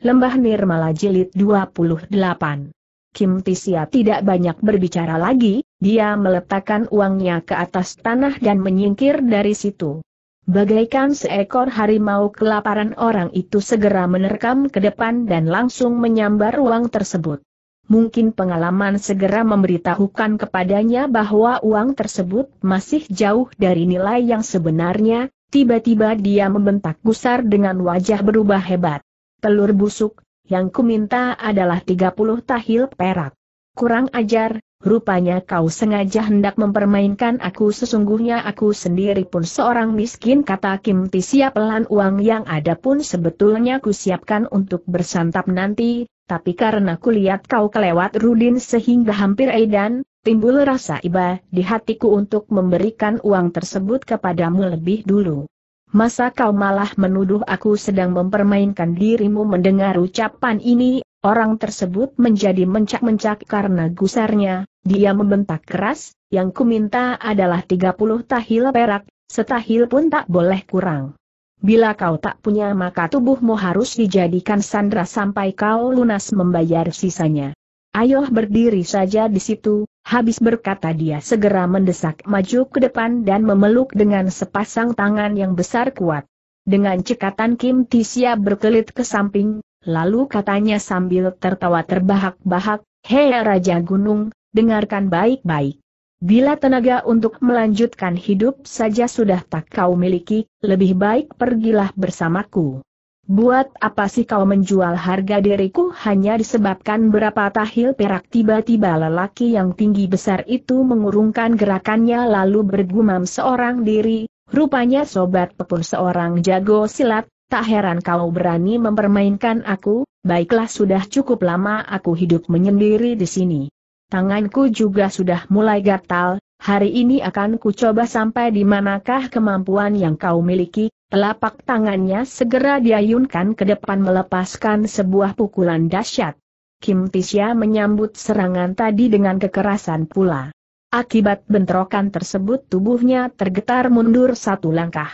Lembah Nirmala Jilid 28 Kim Tisia tidak banyak berbicara lagi, dia meletakkan uangnya ke atas tanah dan menyingkir dari situ. Bagaikan seekor harimau kelaparan orang itu segera menerkam ke depan dan langsung menyambar uang tersebut. Mungkin pengalaman segera memberitahukan kepadanya bahwa uang tersebut masih jauh dari nilai yang sebenarnya, tiba-tiba dia membentak gusar dengan wajah berubah hebat telur busuk, yang kuminta adalah 30 tahil perak. Kurang ajar, rupanya kau sengaja hendak mempermainkan aku sesungguhnya aku sendiri pun seorang miskin kata Kim Ti siap pelan uang yang ada pun sebetulnya ku siapkan untuk bersantap nanti, tapi karena kulihat kau kelewat Rudin sehingga hampir Aidan, timbul rasa iba di hatiku untuk memberikan uang tersebut kepadamu lebih dulu. Masa kau malah menuduh aku sedang mempermainkan dirimu mendengar ucapan ini, orang tersebut menjadi mencak-mencak karena gusarnya, dia membentak keras, yang kuminta adalah 30 tahil perak, setahil pun tak boleh kurang. Bila kau tak punya maka tubuhmu harus dijadikan sandra sampai kau lunas membayar sisanya. Ayo berdiri saja di situ, habis berkata dia segera mendesak maju ke depan dan memeluk dengan sepasang tangan yang besar kuat. Dengan cekatan Kim Tisia berkelit ke samping, lalu katanya sambil tertawa terbahak-bahak, Hei Raja Gunung, dengarkan baik-baik. Bila tenaga untuk melanjutkan hidup saja sudah tak kau miliki, lebih baik pergilah bersamaku. Buat apa sih kau menjual harga diriku hanya disebabkan berapa tahil perak tiba-tiba lelaki yang tinggi besar itu mengurungkan gerakannya lalu bergumam seorang diri, rupanya sobat pepun seorang jago silat, tak heran kau berani mempermainkan aku, baiklah sudah cukup lama aku hidup menyendiri di sini. Tanganku juga sudah mulai gatal, hari ini akan kucoba sampai di manakah kemampuan yang kau miliki, Telapak tangannya segera diayunkan ke depan melepaskan sebuah pukulan dahsyat. Kim Tisya menyambut serangan tadi dengan kekerasan pula. Akibat bentrokan tersebut tubuhnya tergetar mundur satu langkah.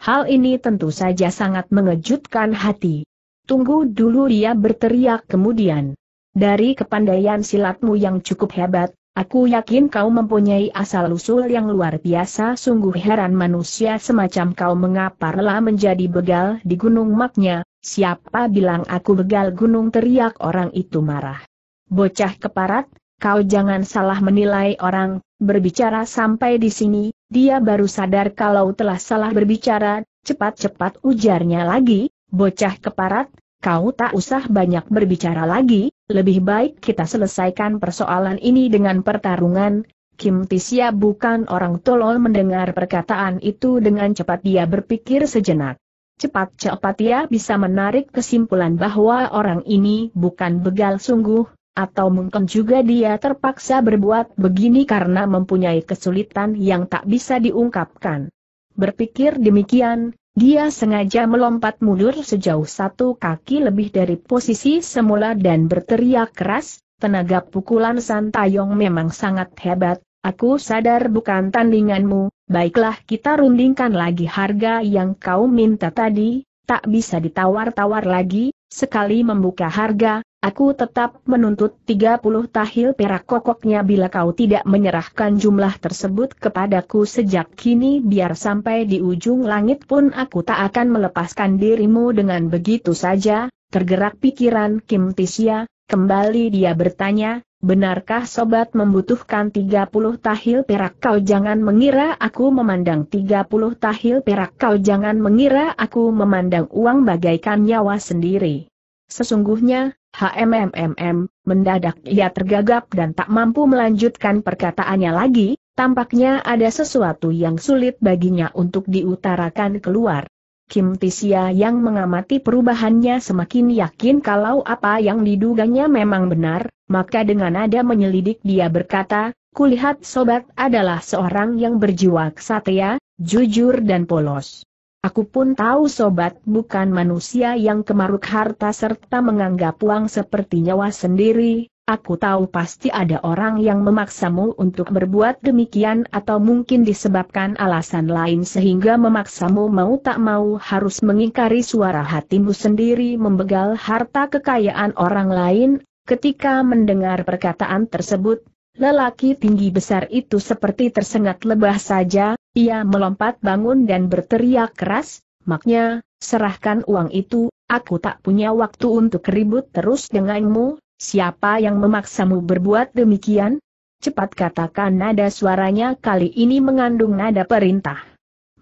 Hal ini tentu saja sangat mengejutkan hati. Tunggu dulu dia berteriak kemudian. Dari kepandaian silatmu yang cukup hebat, Aku yakin kau mempunyai asal-usul yang luar biasa sungguh heran manusia semacam kau mengapa rela menjadi begal di gunung maknya, siapa bilang aku begal gunung teriak orang itu marah. Bocah keparat, kau jangan salah menilai orang, berbicara sampai di sini, dia baru sadar kalau telah salah berbicara, cepat-cepat ujarnya lagi, bocah keparat, kau tak usah banyak berbicara lagi, lebih baik kita selesaikan persoalan ini dengan pertarungan, Kim Tisia bukan orang tolol mendengar perkataan itu dengan cepat dia berpikir sejenak. Cepat-cepat ia bisa menarik kesimpulan bahwa orang ini bukan begal sungguh, atau mungkin juga dia terpaksa berbuat begini karena mempunyai kesulitan yang tak bisa diungkapkan. Berpikir demikian, dia sengaja melompat mundur sejauh satu kaki lebih dari posisi semula dan berteriak keras, tenaga pukulan Santayong memang sangat hebat, aku sadar bukan tandinganmu, baiklah kita rundingkan lagi harga yang kau minta tadi, tak bisa ditawar-tawar lagi, Sekali membuka harga, aku tetap menuntut 30 tahil perak kokoknya bila kau tidak menyerahkan jumlah tersebut kepadaku sejak kini biar sampai di ujung langit pun aku tak akan melepaskan dirimu dengan begitu saja, tergerak pikiran Kim Tisya, kembali dia bertanya, Benarkah sobat membutuhkan 30 tahil perak kau jangan mengira aku memandang 30 tahil perak kau jangan mengira aku memandang uang bagaikan nyawa sendiri. Sesungguhnya, HMMMM, mendadak ia tergagap dan tak mampu melanjutkan perkataannya lagi, tampaknya ada sesuatu yang sulit baginya untuk diutarakan keluar. Kim Tisia yang mengamati perubahannya semakin yakin kalau apa yang diduganya memang benar, maka dengan nada menyelidik dia berkata, kulihat sobat adalah seorang yang berjiwa kesatria, jujur dan polos. Aku pun tahu sobat bukan manusia yang kemaruk harta serta menganggap uang seperti nyawa sendiri, Aku tahu pasti ada orang yang memaksamu untuk berbuat demikian atau mungkin disebabkan alasan lain sehingga memaksamu mau tak mau harus mengingkari suara hatimu sendiri membegal harta kekayaan orang lain. Ketika mendengar perkataan tersebut, lelaki tinggi besar itu seperti tersengat lebah saja, ia melompat bangun dan berteriak keras, maknya, serahkan uang itu, aku tak punya waktu untuk ribut terus denganmu, Siapa yang memaksamu berbuat demikian? Cepat katakan nada suaranya kali ini mengandung nada perintah.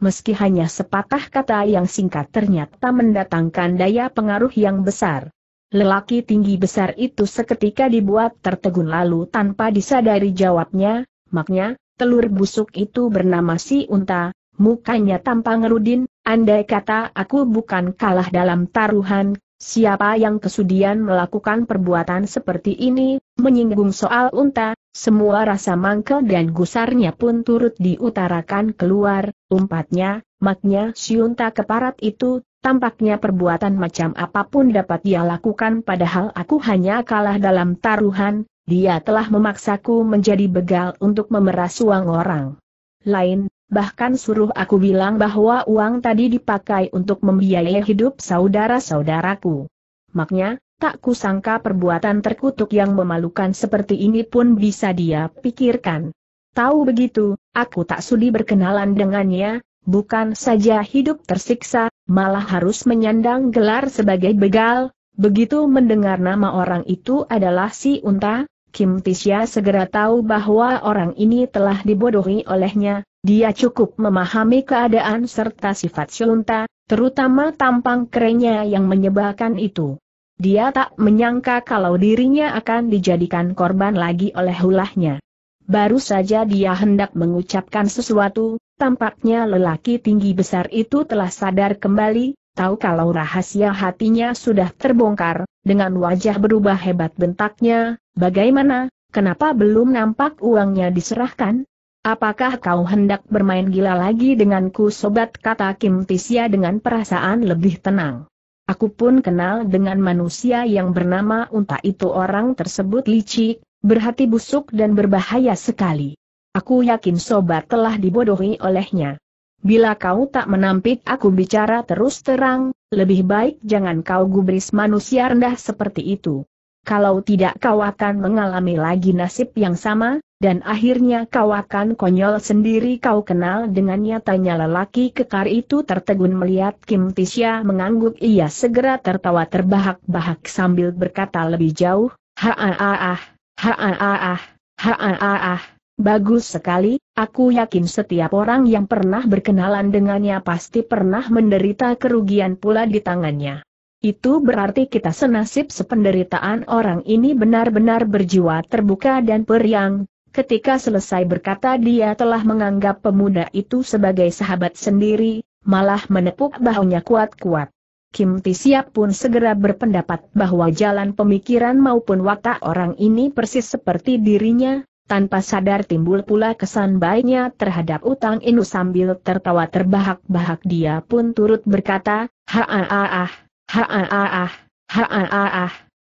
Meski hanya sepatah kata yang singkat ternyata mendatangkan daya pengaruh yang besar. Lelaki tinggi besar itu seketika dibuat tertegun lalu tanpa disadari jawabnya, maknya, telur busuk itu bernama si unta, mukanya tampang ngerudin, andai kata aku bukan kalah dalam taruhan, Siapa yang kesudian melakukan perbuatan seperti ini, menyinggung soal unta, semua rasa mangkel dan gusarnya pun turut diutarakan keluar, umpatnya, maknya si unta keparat itu, tampaknya perbuatan macam apapun dapat dia lakukan padahal aku hanya kalah dalam taruhan, dia telah memaksaku menjadi begal untuk memeras uang orang lain, bahkan suruh aku bilang bahwa uang tadi dipakai untuk membiayai hidup saudara-saudaraku. Maknya, tak kusangka perbuatan terkutuk yang memalukan seperti ini pun bisa dia pikirkan. Tahu begitu, aku tak sudi berkenalan dengannya, bukan saja hidup tersiksa, malah harus menyandang gelar sebagai begal, Begitu mendengar nama orang itu adalah si unta, Kim Pisya segera tahu bahwa orang ini telah dibodohi olehnya, dia cukup memahami keadaan serta sifat Shunta, terutama tampang kerennya yang menyebalkan itu. Dia tak menyangka kalau dirinya akan dijadikan korban lagi oleh ulahnya. Baru saja dia hendak mengucapkan sesuatu, tampaknya lelaki tinggi besar itu telah sadar kembali, tahu kalau rahasia hatinya sudah terbongkar, dengan wajah berubah hebat bentaknya, bagaimana, kenapa belum nampak uangnya diserahkan? Apakah kau hendak bermain gila lagi denganku sobat kata Kim Tisya dengan perasaan lebih tenang? Aku pun kenal dengan manusia yang bernama Unta itu orang tersebut licik, berhati busuk dan berbahaya sekali. Aku yakin sobat telah dibodohi olehnya. Bila kau tak menampik aku bicara terus terang, lebih baik jangan kau gubris manusia rendah seperti itu. Kalau tidak kau akan mengalami lagi nasib yang sama, dan akhirnya kau akan konyol sendiri kau kenal dengannya? Tanya lelaki kekar itu tertegun melihat Kim Tisya mengangguk ia segera tertawa terbahak-bahak sambil berkata lebih jauh, ha ah ah ah, ha ah ah ah, ha ah ah ah. Bagus sekali, aku yakin setiap orang yang pernah berkenalan dengannya pasti pernah menderita kerugian pula di tangannya. Itu berarti kita senasib sependeritaan orang ini benar-benar berjiwa terbuka dan periang. Ketika selesai berkata dia telah menganggap pemuda itu sebagai sahabat sendiri, malah menepuk bahunya kuat-kuat. Kim Tisiap pun segera berpendapat bahwa jalan pemikiran maupun watak orang ini persis seperti dirinya, tanpa sadar timbul pula kesan baiknya terhadap utang Inu sambil tertawa terbahak-bahak dia pun turut berkata, ha-ah-ah-ah.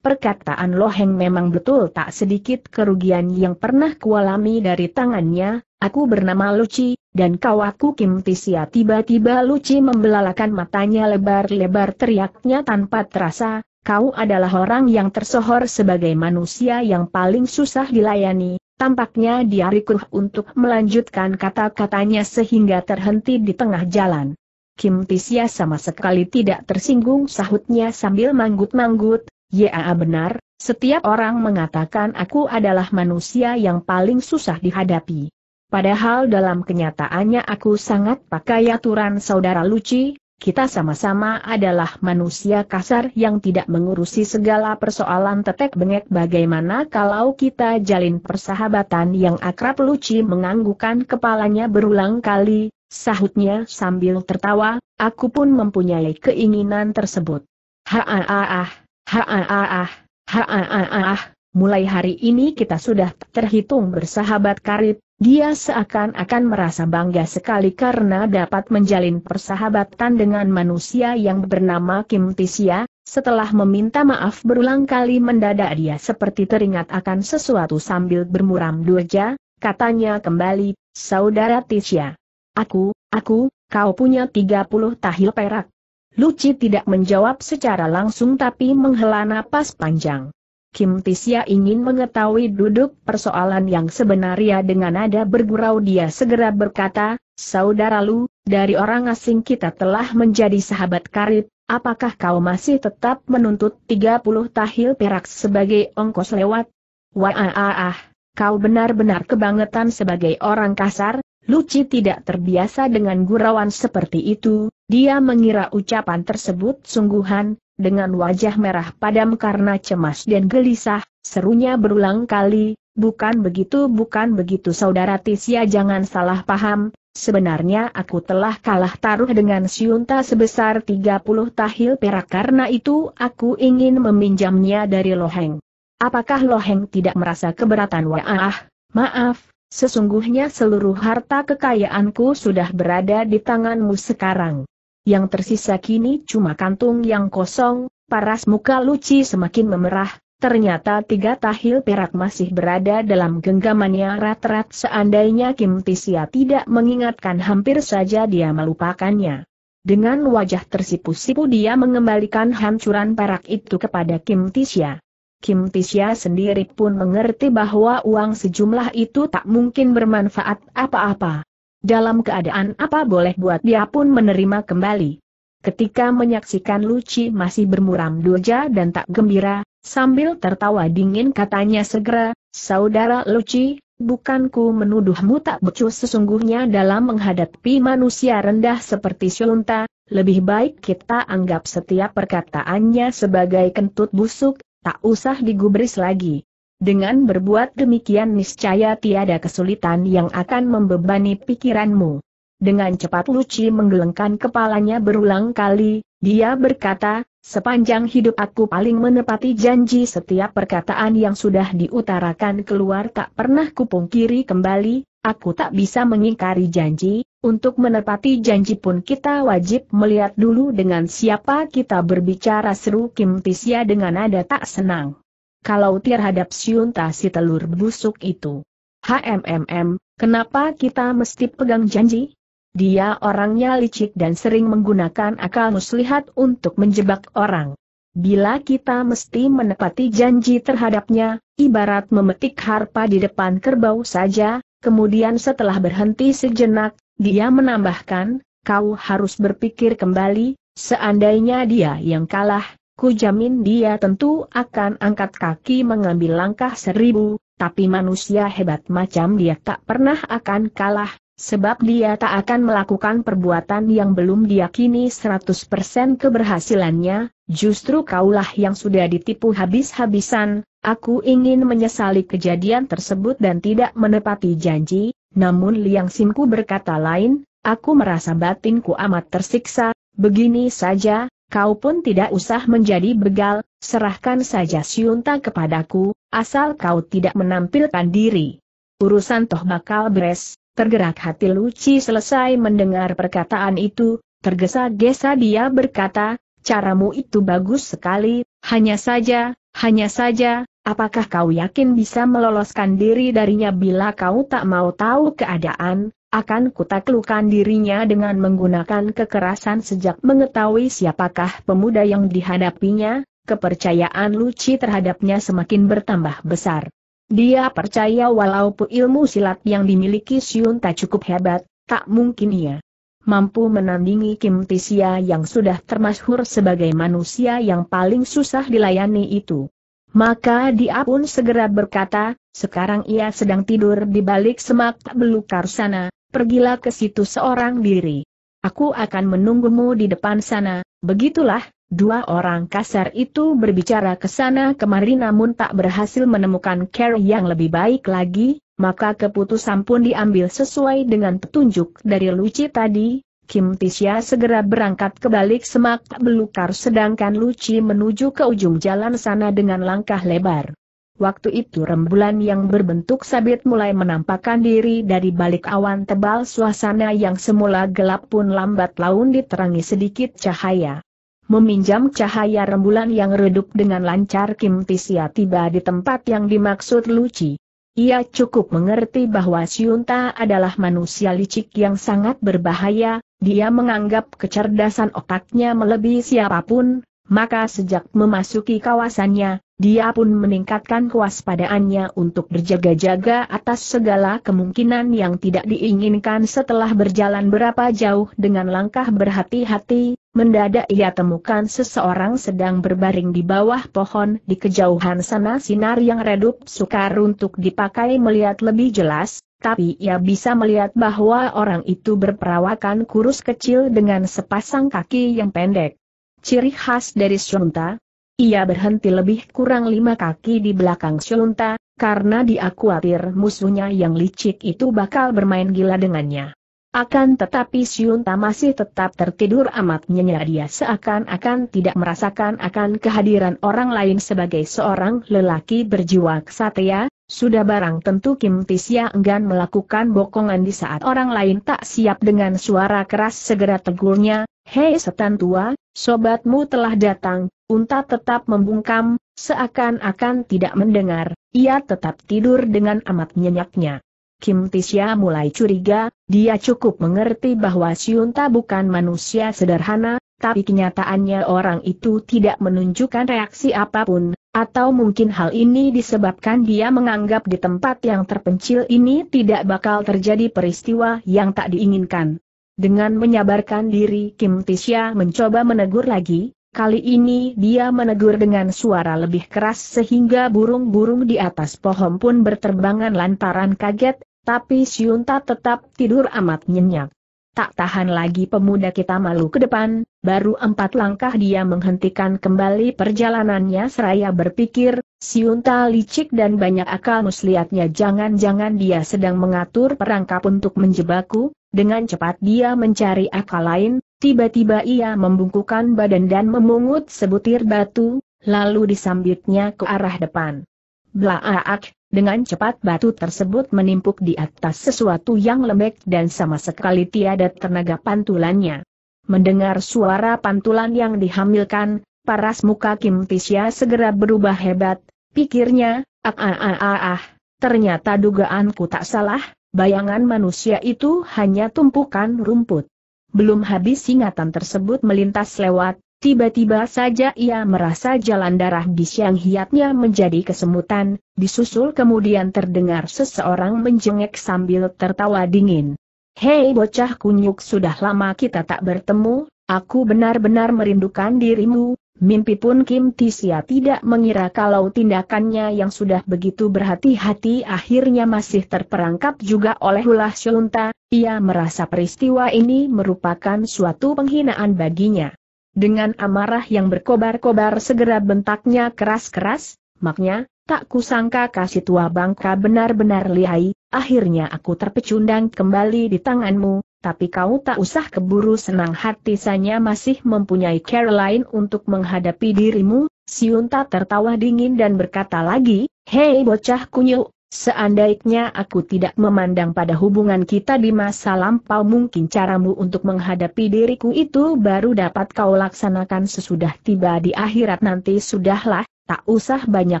Perkataan Loheng memang betul tak sedikit kerugian yang pernah kualami dari tangannya, aku bernama Luci, dan kau aku Kim Tisia tiba-tiba Luci membelalakan matanya lebar-lebar teriaknya tanpa terasa, kau adalah orang yang tersohor sebagai manusia yang paling susah dilayani, Tampaknya dia rikuh untuk melanjutkan kata-katanya sehingga terhenti di tengah jalan. Kim Tisya sama sekali tidak tersinggung sahutnya sambil manggut-manggut, ya benar, setiap orang mengatakan aku adalah manusia yang paling susah dihadapi. Padahal dalam kenyataannya aku sangat pakai aturan saudara Luci, kita sama-sama adalah manusia kasar yang tidak mengurusi segala persoalan tetek bengek bagaimana kalau kita jalin persahabatan yang akrab Luci menganggukan kepalanya berulang kali, sahutnya sambil tertawa, aku pun mempunyai keinginan tersebut. Ha-ah-ah, ha-ah-ah, ha-ah-ah, mulai hari ini kita sudah terhitung bersahabat karib, dia seakan-akan merasa bangga sekali karena dapat menjalin persahabatan dengan manusia yang bernama Kim Tisia, setelah meminta maaf berulang kali mendadak dia seperti teringat akan sesuatu sambil bermuram durja, katanya kembali, Saudara Tisia. Aku, aku, kau punya 30 tahil perak. Luci tidak menjawab secara langsung tapi menghela napas panjang. Kim Tisya ingin mengetahui duduk persoalan yang sebenarnya dengan nada bergurau dia segera berkata, Saudara Lu, dari orang asing kita telah menjadi sahabat karib, apakah kau masih tetap menuntut 30 tahil perak sebagai ongkos lewat? Wah kau benar-benar kebangetan sebagai orang kasar, Luci tidak terbiasa dengan gurauan seperti itu, dia mengira ucapan tersebut sungguhan, dengan wajah merah padam karena cemas dan gelisah, serunya berulang kali, bukan begitu bukan begitu saudara Tisya jangan salah paham, sebenarnya aku telah kalah taruh dengan Siunta sebesar 30 tahil perak karena itu aku ingin meminjamnya dari Loheng. Apakah Loheng tidak merasa keberatan waah, ah? maaf, sesungguhnya seluruh harta kekayaanku sudah berada di tanganmu sekarang. Yang tersisa kini cuma kantung yang kosong, paras muka Luci semakin memerah, ternyata tiga tahil perak masih berada dalam genggamannya rat-rat seandainya Kim Tisia tidak mengingatkan hampir saja dia melupakannya. Dengan wajah tersipu-sipu dia mengembalikan hancuran perak itu kepada Kim Tisia. Kim Tisia sendiri pun mengerti bahwa uang sejumlah itu tak mungkin bermanfaat apa-apa. Dalam keadaan apa boleh buat dia pun menerima kembali. Ketika menyaksikan Luci masih bermuram doja dan tak gembira, sambil tertawa dingin katanya segera, Saudara Luci, bukanku menuduhmu tak becus sesungguhnya dalam menghadapi manusia rendah seperti Sulunta, lebih baik kita anggap setiap perkataannya sebagai kentut busuk, tak usah digubris lagi. Dengan berbuat demikian niscaya tiada kesulitan yang akan membebani pikiranmu. Dengan cepat Luci menggelengkan kepalanya berulang kali, dia berkata, sepanjang hidup aku paling menepati janji setiap perkataan yang sudah diutarakan keluar tak pernah kupungkiri kembali, aku tak bisa mengingkari janji, untuk menepati janji pun kita wajib melihat dulu dengan siapa kita berbicara seru Kim Tisya dengan nada tak senang kalau terhadap siunta si telur busuk itu. HMMM, kenapa kita mesti pegang janji? Dia orangnya licik dan sering menggunakan akal muslihat untuk menjebak orang. Bila kita mesti menepati janji terhadapnya, ibarat memetik harpa di depan kerbau saja, kemudian setelah berhenti sejenak, dia menambahkan, kau harus berpikir kembali, seandainya dia yang kalah, Ku jamin dia tentu akan angkat kaki mengambil langkah seribu, tapi manusia hebat macam dia tak pernah akan kalah, sebab dia tak akan melakukan perbuatan yang belum diyakini 100% keberhasilannya, justru kaulah yang sudah ditipu habis-habisan, aku ingin menyesali kejadian tersebut dan tidak menepati janji, namun Liang Simku berkata lain, aku merasa batinku amat tersiksa, begini saja, kau pun tidak usah menjadi begal, serahkan saja Siunta kepadaku, asal kau tidak menampilkan diri. Urusan toh bakal beres, tergerak hati Luci selesai mendengar perkataan itu, tergesa-gesa dia berkata, caramu itu bagus sekali, hanya saja, hanya saja, apakah kau yakin bisa meloloskan diri darinya bila kau tak mau tahu keadaan, akan kutaklukan dirinya dengan menggunakan kekerasan sejak mengetahui siapakah pemuda yang dihadapinya, kepercayaan Luci terhadapnya semakin bertambah besar. Dia percaya walaupun ilmu silat yang dimiliki Siun tak cukup hebat, tak mungkin ia mampu menandingi Kim Tisia yang sudah termasyhur sebagai manusia yang paling susah dilayani itu. Maka dia pun segera berkata, sekarang ia sedang tidur di balik semak belukar sana, pergilah ke situ seorang diri. Aku akan menunggumu di depan sana, begitulah, Dua orang kasar itu berbicara ke sana kemari namun tak berhasil menemukan care yang lebih baik lagi, maka keputusan pun diambil sesuai dengan petunjuk dari Luci tadi. Kim Tisya segera berangkat ke balik semak belukar sedangkan Luci menuju ke ujung jalan sana dengan langkah lebar. Waktu itu rembulan yang berbentuk sabit mulai menampakkan diri dari balik awan tebal suasana yang semula gelap pun lambat laun diterangi sedikit cahaya. Meminjam cahaya rembulan yang redup dengan lancar Kim Tisia tiba di tempat yang dimaksud Luci. Ia cukup mengerti bahwa Siunta adalah manusia licik yang sangat berbahaya, dia menganggap kecerdasan otaknya melebihi siapapun, maka sejak memasuki kawasannya, dia pun meningkatkan kewaspadaannya untuk berjaga-jaga atas segala kemungkinan yang tidak diinginkan setelah berjalan berapa jauh dengan langkah berhati-hati, mendadak ia temukan seseorang sedang berbaring di bawah pohon di kejauhan sana sinar yang redup sukar untuk dipakai melihat lebih jelas, tapi ia bisa melihat bahwa orang itu berperawakan kurus kecil dengan sepasang kaki yang pendek. Ciri khas dari Shunta, ia berhenti lebih kurang lima kaki di belakang Shunta, karena dia khawatir musuhnya yang licik itu bakal bermain gila dengannya. Akan tetapi Shunta masih tetap tertidur amat nyenyak dia seakan-akan tidak merasakan akan kehadiran orang lain sebagai seorang lelaki berjiwa kesatria, sudah barang tentu Kim Tisya enggan melakukan bokongan di saat orang lain tak siap dengan suara keras segera tegurnya, Hei setan tua, sobatmu telah datang, unta tetap membungkam, seakan-akan tidak mendengar, ia tetap tidur dengan amat nyenyaknya. Kim Tisya mulai curiga, dia cukup mengerti bahwa si unta bukan manusia sederhana, tapi kenyataannya orang itu tidak menunjukkan reaksi apapun, atau mungkin hal ini disebabkan dia menganggap di tempat yang terpencil ini tidak bakal terjadi peristiwa yang tak diinginkan. Dengan menyabarkan diri, Kim Tisya mencoba menegur lagi, kali ini dia menegur dengan suara lebih keras sehingga burung-burung di atas pohon pun berterbangan lantaran kaget, tapi Siunta tetap tidur amat nyenyak. Tak tahan lagi pemuda kita malu ke depan, baru empat langkah dia menghentikan kembali perjalanannya seraya berpikir, siunta licik dan banyak akal muslihatnya jangan-jangan dia sedang mengatur perangkap untuk menjebakku, dengan cepat dia mencari akal lain, tiba-tiba ia membungkukan badan dan memungut sebutir batu, lalu disambitnya ke arah depan. Blaak! Dengan cepat batu tersebut menimpuk di atas sesuatu yang lembek dan sama sekali tiada tenaga pantulannya. Mendengar suara pantulan yang dihamilkan, paras muka Kim Tisya segera berubah hebat, pikirnya, ah ah ah ah ah, ternyata dugaanku tak salah, bayangan manusia itu hanya tumpukan rumput. Belum habis ingatan tersebut melintas lewat, Tiba-tiba saja ia merasa jalan darah di siang hiatnya menjadi kesemutan, disusul kemudian terdengar seseorang menjengek sambil tertawa dingin. Hei bocah kunyuk sudah lama kita tak bertemu, aku benar-benar merindukan dirimu, mimpi pun Kim Tisia tidak mengira kalau tindakannya yang sudah begitu berhati-hati akhirnya masih terperangkap juga oleh ulah Shunta, ia merasa peristiwa ini merupakan suatu penghinaan baginya. Dengan amarah yang berkobar-kobar segera bentaknya keras-keras, maknya, tak kusangka kasih tua bangka benar-benar lihai, akhirnya aku terpecundang kembali di tanganmu, tapi kau tak usah keburu senang hati sanya masih mempunyai Caroline untuk menghadapi dirimu, Siunta tertawa dingin dan berkata lagi, Hei bocah kunyuk, Seandainya aku tidak memandang pada hubungan kita di masa lampau mungkin caramu untuk menghadapi diriku itu baru dapat kau laksanakan sesudah tiba di akhirat nanti sudahlah, tak usah banyak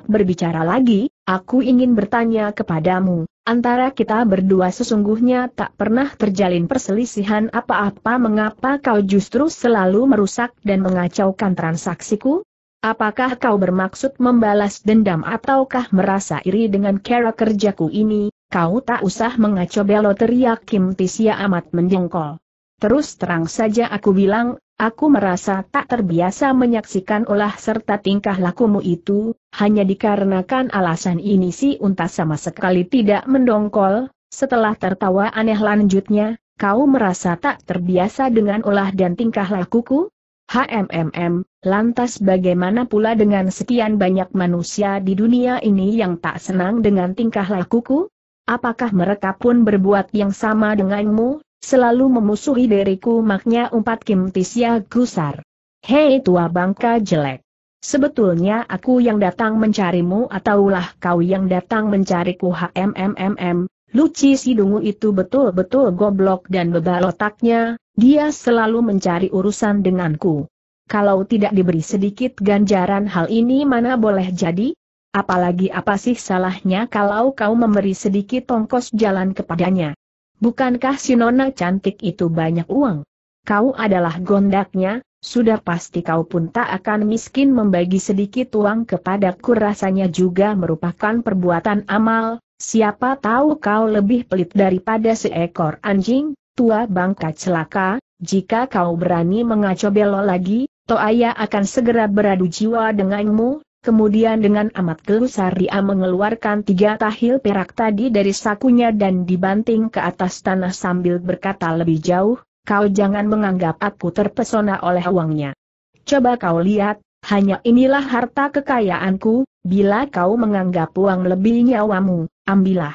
berbicara lagi, aku ingin bertanya kepadamu, antara kita berdua sesungguhnya tak pernah terjalin perselisihan apa-apa mengapa kau justru selalu merusak dan mengacaukan transaksiku? Apakah kau bermaksud membalas dendam ataukah merasa iri dengan cara kerjaku ini? Kau tak usah mengaco belo teriak Kim Tisia amat mendengkol. Terus terang saja aku bilang, aku merasa tak terbiasa menyaksikan olah serta tingkah lakumu itu, hanya dikarenakan alasan ini si unta sama sekali tidak mendongkol, setelah tertawa aneh lanjutnya, kau merasa tak terbiasa dengan olah dan tingkah lakuku? HMMM, lantas bagaimana pula dengan sekian banyak manusia di dunia ini yang tak senang dengan tingkah lakuku? Apakah mereka pun berbuat yang sama denganmu, selalu memusuhi diriku maknya umpat Kim Tisya gusar? Hei tua bangka jelek! Sebetulnya aku yang datang mencarimu ataulah kau yang datang mencariku Hmmm. Luci Sidungu itu betul-betul goblok dan bebal otaknya, dia selalu mencari urusan denganku. Kalau tidak diberi sedikit ganjaran hal ini mana boleh jadi? Apalagi apa sih salahnya kalau kau memberi sedikit tongkos jalan kepadanya? Bukankah si nona cantik itu banyak uang? Kau adalah gondaknya, sudah pasti kau pun tak akan miskin membagi sedikit uang kepadaku rasanya juga merupakan perbuatan amal, Siapa tahu kau lebih pelit daripada seekor anjing, tua bangka celaka, jika kau berani mengacau belo lagi, Toaya akan segera beradu jiwa denganmu, kemudian dengan amat gelusar dia mengeluarkan tiga tahil perak tadi dari sakunya dan dibanting ke atas tanah sambil berkata lebih jauh, kau jangan menganggap aku terpesona oleh uangnya. Coba kau lihat, hanya inilah harta kekayaanku, bila kau menganggap uang lebih nyawamu, ambillah.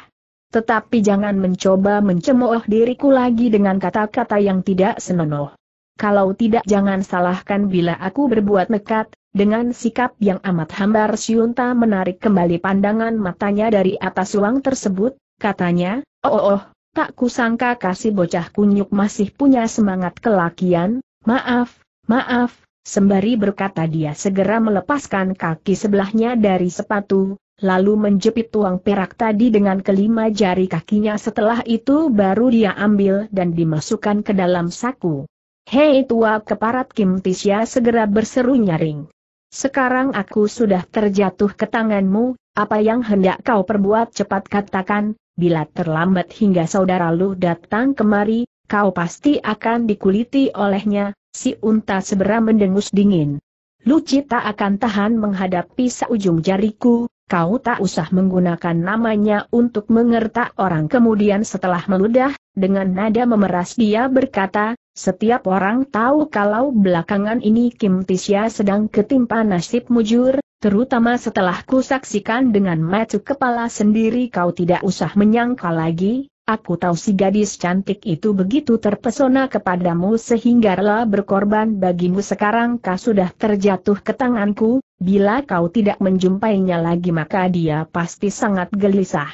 Tetapi jangan mencoba mencemooh diriku lagi dengan kata-kata yang tidak senonoh. Kalau tidak jangan salahkan bila aku berbuat nekat, dengan sikap yang amat hambar Siunta menarik kembali pandangan matanya dari atas uang tersebut, katanya, oh oh, oh tak kusangka kasih bocah kunyuk masih punya semangat kelakian, maaf, maaf, sembari berkata dia segera melepaskan kaki sebelahnya dari sepatu, lalu menjepit tuang perak tadi dengan kelima jari kakinya setelah itu baru dia ambil dan dimasukkan ke dalam saku. Hei tua keparat Kim Tisya segera berseru nyaring. Sekarang aku sudah terjatuh ke tanganmu, apa yang hendak kau perbuat cepat katakan, bila terlambat hingga saudara lu datang kemari, kau pasti akan dikuliti olehnya, si unta segera mendengus dingin. Lucita akan tahan menghadapi seujung jariku, kau tak usah menggunakan namanya untuk mengertak orang. Kemudian setelah meludah, dengan nada memeras dia berkata, setiap orang tahu kalau belakangan ini Kim Tisya sedang ketimpa nasib mujur, terutama setelah kusaksikan dengan mata kepala sendiri kau tidak usah menyangka lagi, Aku tahu si gadis cantik itu begitu terpesona kepadamu sehingga rela berkorban bagimu sekarang kau sudah terjatuh ke tanganku, bila kau tidak menjumpainya lagi maka dia pasti sangat gelisah.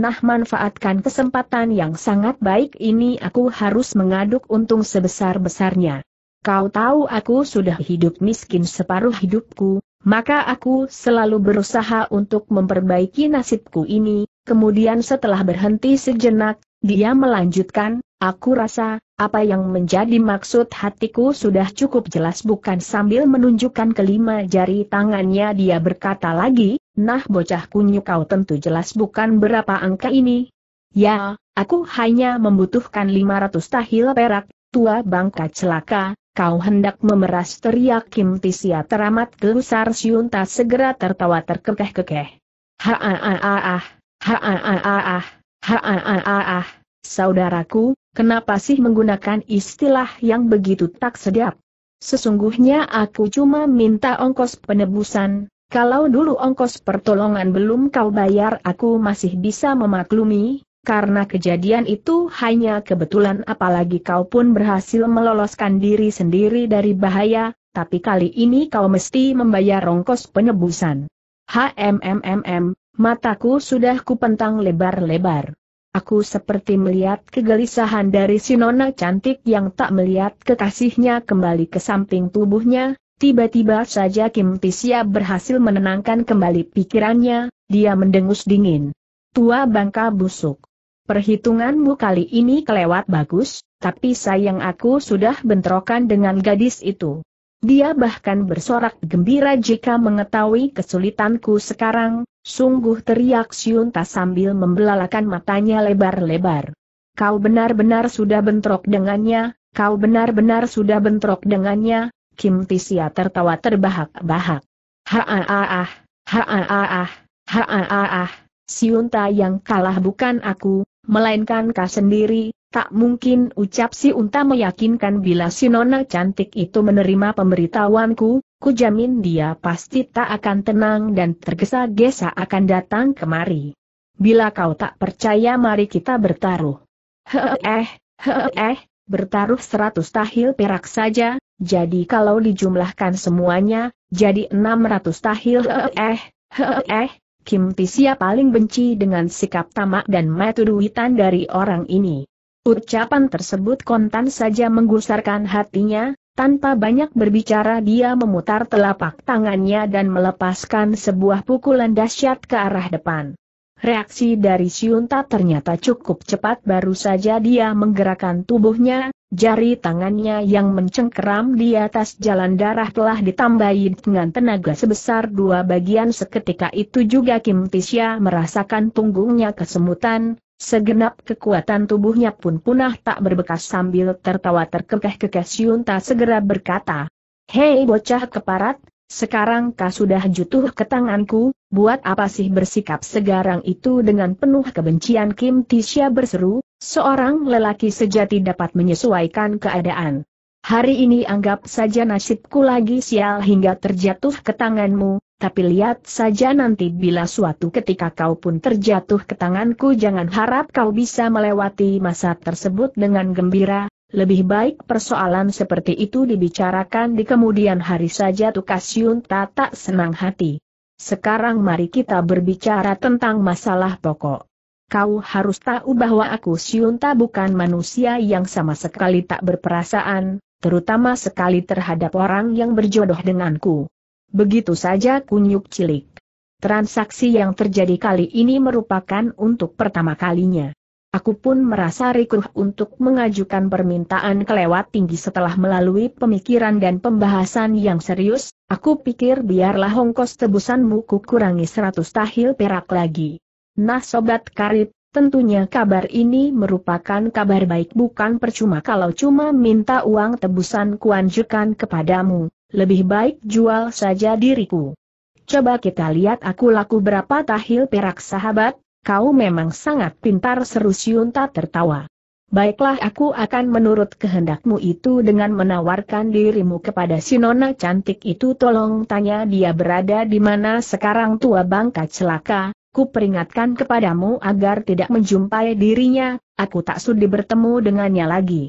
Nah manfaatkan kesempatan yang sangat baik ini aku harus mengaduk untung sebesar-besarnya. Kau tahu aku sudah hidup miskin separuh hidupku, maka aku selalu berusaha untuk memperbaiki nasibku ini, Kemudian setelah berhenti sejenak, dia melanjutkan, aku rasa, apa yang menjadi maksud hatiku sudah cukup jelas bukan sambil menunjukkan kelima jari tangannya dia berkata lagi, nah bocah kunyu kau tentu jelas bukan berapa angka ini. Ya, aku hanya membutuhkan 500 tahil perak, tua bangka celaka, kau hendak memeras teriak Kim Tisia teramat gelusar Siunta segera tertawa terkekeh-kekeh. Ha -ha -ha -ha -ha ha ah, ah, ah, ah. ha saudaraku, kenapa sih menggunakan istilah yang begitu tak sedap? Sesungguhnya aku cuma minta ongkos penebusan, kalau dulu ongkos pertolongan belum kau bayar aku masih bisa memaklumi, karena kejadian itu hanya kebetulan apalagi kau pun berhasil meloloskan diri sendiri dari bahaya, tapi kali ini kau mesti membayar ongkos penebusan. Hmmm. Mataku sudah kupentang lebar-lebar. Aku seperti melihat kegelisahan dari si nona cantik yang tak melihat kekasihnya kembali ke samping tubuhnya, tiba-tiba saja Kim Tisia berhasil menenangkan kembali pikirannya, dia mendengus dingin. Tua bangka busuk. Perhitunganmu kali ini kelewat bagus, tapi sayang aku sudah bentrokan dengan gadis itu. Dia bahkan bersorak gembira jika mengetahui kesulitanku sekarang, Sungguh teriak Siunta sambil membelalakan matanya lebar-lebar. Kau benar-benar sudah bentrok dengannya, kau benar-benar sudah bentrok dengannya, Kim Tisia tertawa terbahak-bahak. Ha-ah-ah, ha-ah-ah, ha-ah-ah, Siunta yang kalah bukan aku, melainkan kau sendiri, Tak mungkin ucap si unta meyakinkan bila si nona cantik itu menerima pemberitahuanku, ku jamin dia pasti tak akan tenang dan tergesa-gesa akan datang kemari. Bila kau tak percaya mari kita bertaruh. Heeh, eh, eh, bertaruh seratus tahil perak saja, jadi kalau dijumlahkan semuanya, jadi enam ratus tahil heeh, eh, eh, Kim Tisia paling benci dengan sikap tamak dan duitan dari orang ini. Ucapan tersebut kontan saja menggusarkan hatinya, tanpa banyak berbicara dia memutar telapak tangannya dan melepaskan sebuah pukulan dahsyat ke arah depan. Reaksi dari Siunta ternyata cukup cepat baru saja dia menggerakkan tubuhnya, jari tangannya yang mencengkeram di atas jalan darah telah ditambahi dengan tenaga sebesar dua bagian seketika itu juga Kim Tisya merasakan punggungnya kesemutan, Segenap kekuatan tubuhnya pun punah tak berbekas sambil tertawa terkekeh-kekeh Siunta segera berkata, Hei bocah keparat, sekarang kau sudah jutuh ke tanganku, buat apa sih bersikap segarang itu dengan penuh kebencian Kim Tisha berseru, seorang lelaki sejati dapat menyesuaikan keadaan. Hari ini anggap saja nasibku lagi sial hingga terjatuh ke tanganmu, tapi lihat saja nanti bila suatu ketika kau pun terjatuh ke tanganku jangan harap kau bisa melewati masa tersebut dengan gembira, lebih baik persoalan seperti itu dibicarakan di kemudian hari saja Tukas Yunta tak senang hati. Sekarang mari kita berbicara tentang masalah pokok. Kau harus tahu bahwa aku Siunta bukan manusia yang sama sekali tak berperasaan, terutama sekali terhadap orang yang berjodoh denganku. Begitu saja kunyuk cilik. Transaksi yang terjadi kali ini merupakan untuk pertama kalinya. Aku pun merasa rikuh untuk mengajukan permintaan kelewat tinggi setelah melalui pemikiran dan pembahasan yang serius, aku pikir biarlah hongkos tebusanmu kukurangi seratus tahil perak lagi. Nah Sobat Karib, tentunya kabar ini merupakan kabar baik bukan percuma kalau cuma minta uang tebusan kuanjukan kepadamu. Lebih baik jual saja diriku. Coba kita lihat aku laku berapa tahil perak sahabat, kau memang sangat pintar seru Siunta tertawa. Baiklah aku akan menurut kehendakmu itu dengan menawarkan dirimu kepada si nona cantik itu tolong tanya dia berada di mana sekarang tua bangka celaka, ku peringatkan kepadamu agar tidak menjumpai dirinya, aku tak sudi bertemu dengannya lagi.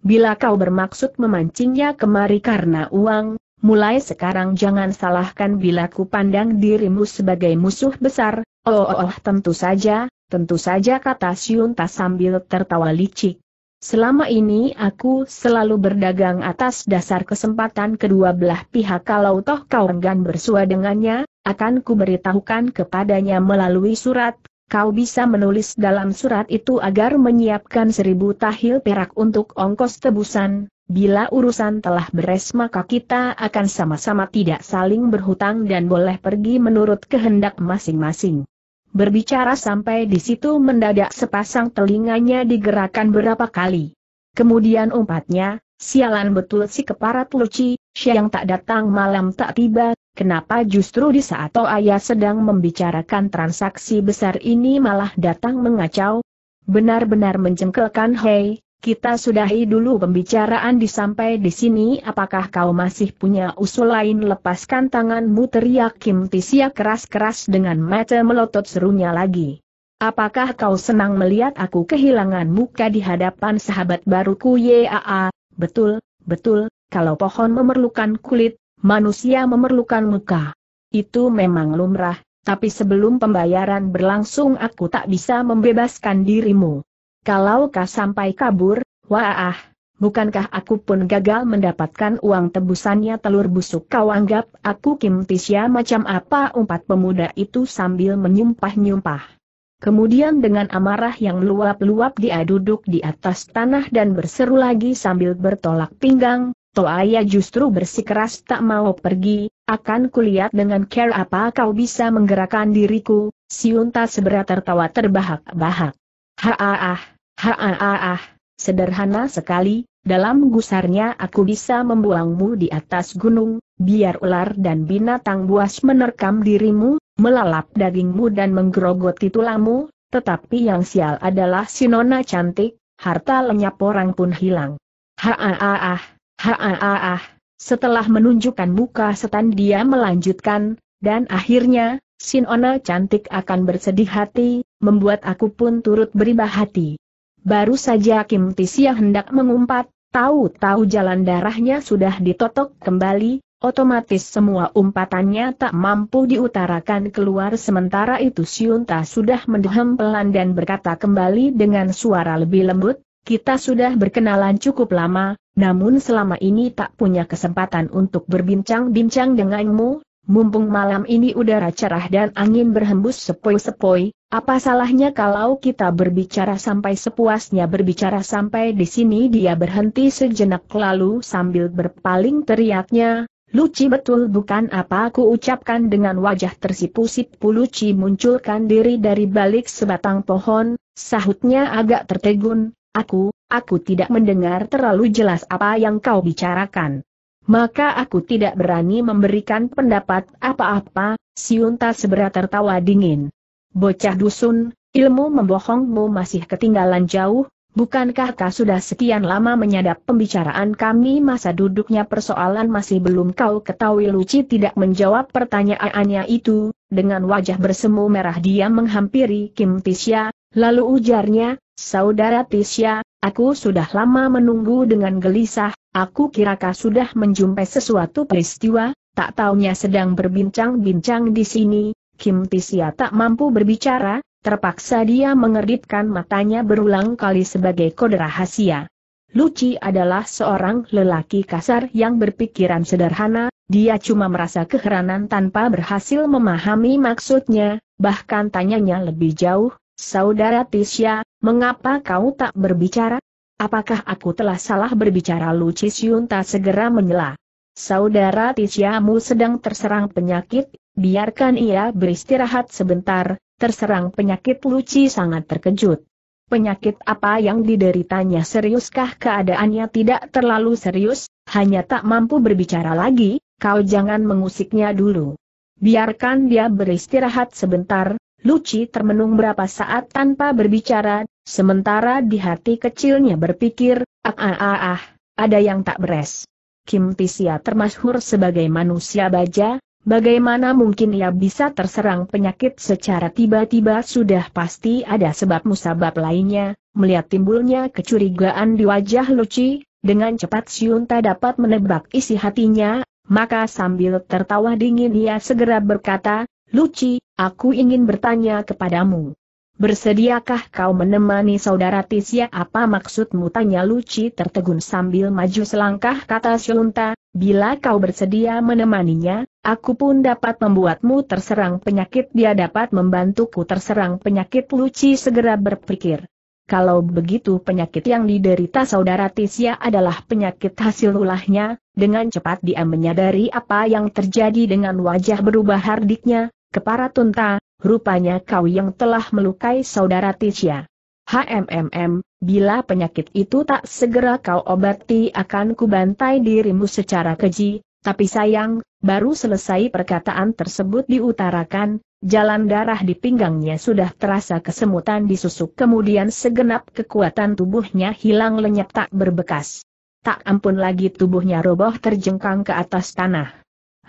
Bila kau bermaksud memancingnya kemari karena uang, mulai sekarang jangan salahkan bila ku pandang dirimu sebagai musuh besar, oh, oh, oh tentu saja, tentu saja kata Siunta sambil tertawa licik. Selama ini aku selalu berdagang atas dasar kesempatan kedua belah pihak kalau toh kau enggan bersua dengannya, akan kuberitahukan kepadanya melalui surat, kau bisa menulis dalam surat itu agar menyiapkan seribu tahil perak untuk ongkos tebusan, bila urusan telah beres maka kita akan sama-sama tidak saling berhutang dan boleh pergi menurut kehendak masing-masing. Berbicara sampai di situ mendadak sepasang telinganya digerakkan berapa kali. Kemudian umpatnya, sialan betul si keparat luci, siang tak datang malam tak tiba, kenapa justru di saat Toaya sedang membicarakan transaksi besar ini malah datang mengacau? Benar-benar mencengkelkan Hei, kita sudahi dulu pembicaraan disampai di sini apakah kau masih punya usul lain lepaskan tanganmu teriak Kim Tisia keras-keras dengan mata melotot serunya lagi. Apakah kau senang melihat aku kehilangan muka di hadapan sahabat baruku YAA? Betul, betul, kalau pohon memerlukan kulit, manusia memerlukan muka. Itu memang lumrah, tapi sebelum pembayaran berlangsung aku tak bisa membebaskan dirimu. Kalau kau sampai kabur, wah, bukankah aku pun gagal mendapatkan uang tebusannya telur busuk kau anggap aku Kim Tisya macam apa Empat pemuda itu sambil menyumpah-nyumpah. Kemudian dengan amarah yang luap-luap dia duduk di atas tanah dan berseru lagi sambil bertolak pinggang, Toaya justru bersikeras tak mau pergi, akan kulihat dengan care apa kau bisa menggerakkan diriku, Siunta seberat tertawa terbahak-bahak. Haaah, haaah, sederhana sekali, dalam gusarnya aku bisa membuangmu di atas gunung, biar ular dan binatang buas menerkam dirimu, melalap dagingmu dan menggerogoti tulangmu, tetapi yang sial adalah si nona cantik, harta lenyap orang pun hilang. Haaah, Haaah, Setelah menunjukkan muka setan dia melanjutkan, dan akhirnya, Sinona cantik akan bersedih hati, membuat aku pun turut beribah hati. Baru saja Kim Tisia hendak mengumpat, tahu-tahu jalan darahnya sudah ditotok kembali, otomatis semua umpatannya tak mampu diutarakan keluar sementara itu Siunta sudah mendehem pelan dan berkata kembali dengan suara lebih lembut, kita sudah berkenalan cukup lama, namun selama ini tak punya kesempatan untuk berbincang-bincang denganmu, mumpung malam ini udara cerah dan angin berhembus sepoi-sepoi, apa salahnya kalau kita berbicara sampai sepuasnya berbicara sampai di sini dia berhenti sejenak lalu sambil berpaling teriaknya, Luci betul bukan apa aku ucapkan dengan wajah tersipu-sipu Luci munculkan diri dari balik sebatang pohon, sahutnya agak tertegun, aku, Aku tidak mendengar terlalu jelas apa yang kau bicarakan. Maka aku tidak berani memberikan pendapat apa-apa, Siunta seberat tertawa dingin. Bocah dusun, ilmu membohongmu masih ketinggalan jauh, bukankah kau sudah sekian lama menyadap pembicaraan kami masa duduknya persoalan masih belum kau ketahui Luci tidak menjawab pertanyaannya itu, dengan wajah bersemu merah dia menghampiri Kim Tisya, lalu ujarnya, Saudara Tisya, Aku sudah lama menunggu dengan gelisah, aku kirakah sudah menjumpai sesuatu peristiwa, tak taunya sedang berbincang-bincang di sini, Kim Tisia tak mampu berbicara, terpaksa dia mengerditkan matanya berulang kali sebagai kode rahasia. Luci adalah seorang lelaki kasar yang berpikiran sederhana, dia cuma merasa keheranan tanpa berhasil memahami maksudnya, bahkan tanyanya lebih jauh, Saudara Tisha, mengapa kau tak berbicara? Apakah aku telah salah berbicara Lucis Yunta segera menyela. Saudara Tisyamu sedang terserang penyakit, biarkan ia beristirahat sebentar, terserang penyakit Luci sangat terkejut. Penyakit apa yang dideritanya seriuskah keadaannya tidak terlalu serius, hanya tak mampu berbicara lagi, kau jangan mengusiknya dulu. Biarkan dia beristirahat sebentar, Luci termenung berapa saat tanpa berbicara, sementara di hati kecilnya berpikir, ah ah ah, ah ada yang tak beres. Kim Tisia termasyhur sebagai manusia baja, bagaimana mungkin ia bisa terserang penyakit secara tiba-tiba sudah pasti ada sebab musabab lainnya, melihat timbulnya kecurigaan di wajah Luci, dengan cepat Siunta dapat menebak isi hatinya, maka sambil tertawa dingin ia segera berkata, Luci, aku ingin bertanya kepadamu. Bersediakah kau menemani saudara Tisya apa maksudmu tanya Luci tertegun sambil maju selangkah kata Syunta, bila kau bersedia menemaninya, aku pun dapat membuatmu terserang penyakit dia dapat membantuku terserang penyakit Luci segera berpikir. Kalau begitu penyakit yang diderita saudara Tisya adalah penyakit hasil ulahnya, dengan cepat dia menyadari apa yang terjadi dengan wajah berubah hardiknya, Kepara Tunta, rupanya kau yang telah melukai saudara Tisha. HMMM, bila penyakit itu tak segera kau obati akan kubantai dirimu secara keji, tapi sayang, baru selesai perkataan tersebut diutarakan, jalan darah di pinggangnya sudah terasa kesemutan disusuk kemudian segenap kekuatan tubuhnya hilang lenyap tak berbekas. Tak ampun lagi tubuhnya roboh terjengkang ke atas tanah.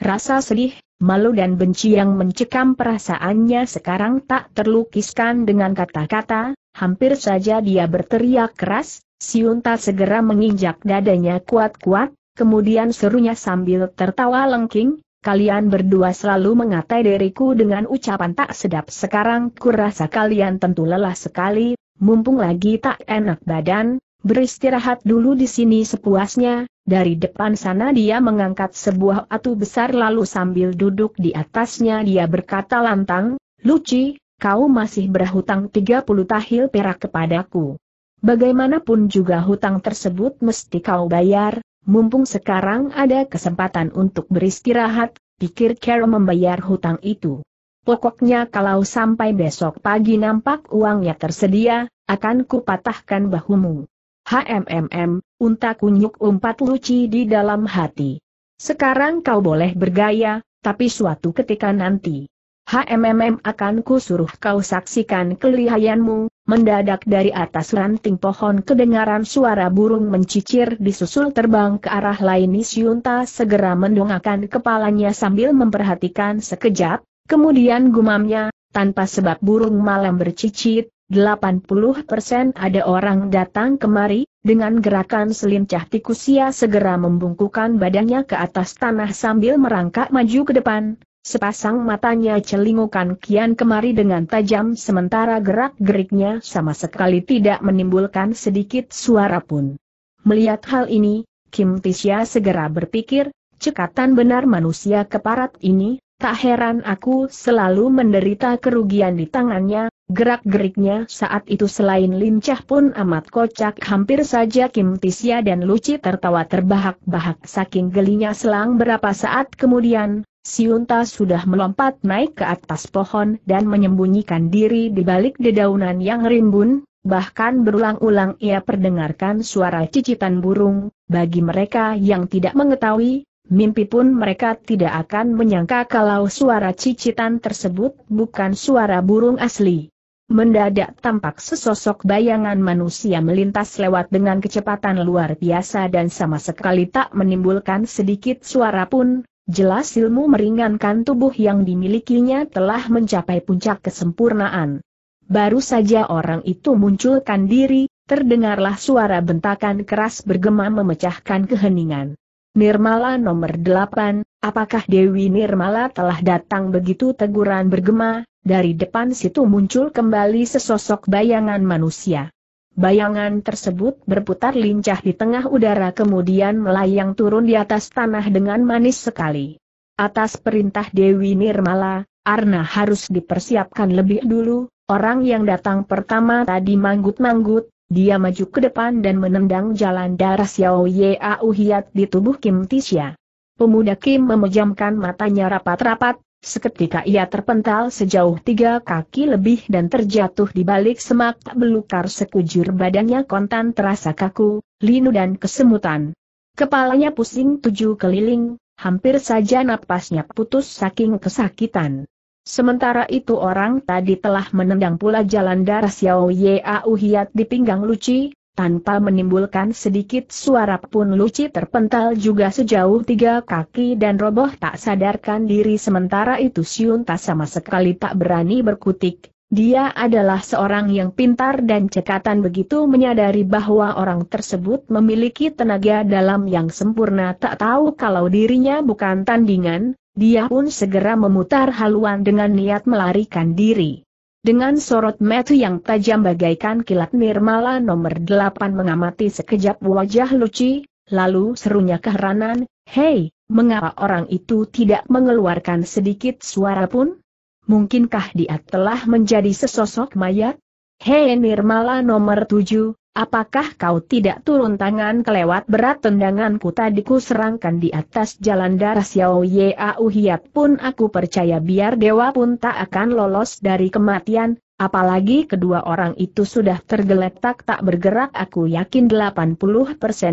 Rasa sedih, malu dan benci yang mencekam perasaannya sekarang tak terlukiskan dengan kata-kata, hampir saja dia berteriak keras, Siunta segera menginjak dadanya kuat-kuat, kemudian serunya sambil tertawa lengking, kalian berdua selalu mengatai diriku dengan ucapan tak sedap sekarang kurasa kalian tentu lelah sekali, mumpung lagi tak enak badan, beristirahat dulu di sini sepuasnya, dari depan sana dia mengangkat sebuah atu besar lalu sambil duduk di atasnya dia berkata lantang, Luci, kau masih berhutang 30 tahil perak kepadaku. Bagaimanapun juga hutang tersebut mesti kau bayar, mumpung sekarang ada kesempatan untuk beristirahat, pikir Carol membayar hutang itu. Pokoknya kalau sampai besok pagi nampak uangnya tersedia, akan kupatahkan bahumu. HMMM, unta kunyuk umpat luci di dalam hati. Sekarang kau boleh bergaya, tapi suatu ketika nanti. HMMM akan kusuruh kau saksikan kelihayanmu, mendadak dari atas ranting pohon kedengaran suara burung mencicir disusul terbang ke arah lain Isyunta segera mendongakkan kepalanya sambil memperhatikan sekejap, kemudian gumamnya, tanpa sebab burung malam bercicit, 80% ada orang datang kemari, dengan gerakan selincah tikusia segera membungkukan badannya ke atas tanah sambil merangkak maju ke depan, Sepasang matanya celingukan kian kemari dengan tajam sementara gerak-geriknya sama sekali tidak menimbulkan sedikit suara pun. Melihat hal ini, Kim Tisya segera berpikir, cekatan benar manusia keparat ini, tak heran aku selalu menderita kerugian di tangannya, Gerak-geriknya saat itu selain lincah pun amat kocak hampir saja Kim Tisya dan Luci tertawa terbahak-bahak saking gelinya selang berapa saat kemudian, Siunta sudah melompat naik ke atas pohon dan menyembunyikan diri di balik dedaunan yang rimbun, bahkan berulang-ulang ia perdengarkan suara cicitan burung, bagi mereka yang tidak mengetahui, mimpi pun mereka tidak akan menyangka kalau suara cicitan tersebut bukan suara burung asli. Mendadak tampak sesosok bayangan manusia melintas lewat dengan kecepatan luar biasa dan sama sekali tak menimbulkan sedikit suara pun, jelas ilmu meringankan tubuh yang dimilikinya telah mencapai puncak kesempurnaan. Baru saja orang itu munculkan diri, terdengarlah suara bentakan keras bergema memecahkan keheningan. Nirmala nomor 8, apakah Dewi Nirmala telah datang begitu teguran bergema, dari depan situ muncul kembali sesosok bayangan manusia. Bayangan tersebut berputar lincah di tengah udara kemudian melayang turun di atas tanah dengan manis sekali. Atas perintah Dewi Nirmala, Arna harus dipersiapkan lebih dulu, orang yang datang pertama tadi manggut-manggut, dia maju ke depan dan menendang jalan darah Xiao Yeauhiat di tubuh Kim Tisha. Pemuda Kim memejamkan matanya rapat-rapat, Seketika ia terpental sejauh tiga kaki lebih dan terjatuh di balik semak tak belukar sekujur badannya kontan terasa kaku, linu dan kesemutan. Kepalanya pusing tujuh keliling, hampir saja napasnya putus saking kesakitan. Sementara itu orang tadi telah menendang pula jalan darah Xiao Yau Hiat di pinggang Luci, tanpa menimbulkan sedikit suara pun Luci terpental juga sejauh tiga kaki dan roboh tak sadarkan diri sementara itu Siun tak sama sekali tak berani berkutik. Dia adalah seorang yang pintar dan cekatan begitu menyadari bahwa orang tersebut memiliki tenaga dalam yang sempurna tak tahu kalau dirinya bukan tandingan, dia pun segera memutar haluan dengan niat melarikan diri. Dengan sorot mata yang tajam bagaikan kilat nirmala nomor delapan mengamati sekejap wajah Luci, lalu serunya keheranan, Hei, mengapa orang itu tidak mengeluarkan sedikit suara pun? Mungkinkah dia telah menjadi sesosok mayat? Hei Nirmala nomor tujuh, apakah kau tidak turun tangan kelewat berat tendanganku tadi ku serangkan di atas jalan darah Xiao Yau Hiat pun aku percaya biar dewa pun tak akan lolos dari kematian, apalagi kedua orang itu sudah tergeletak tak bergerak aku yakin 80%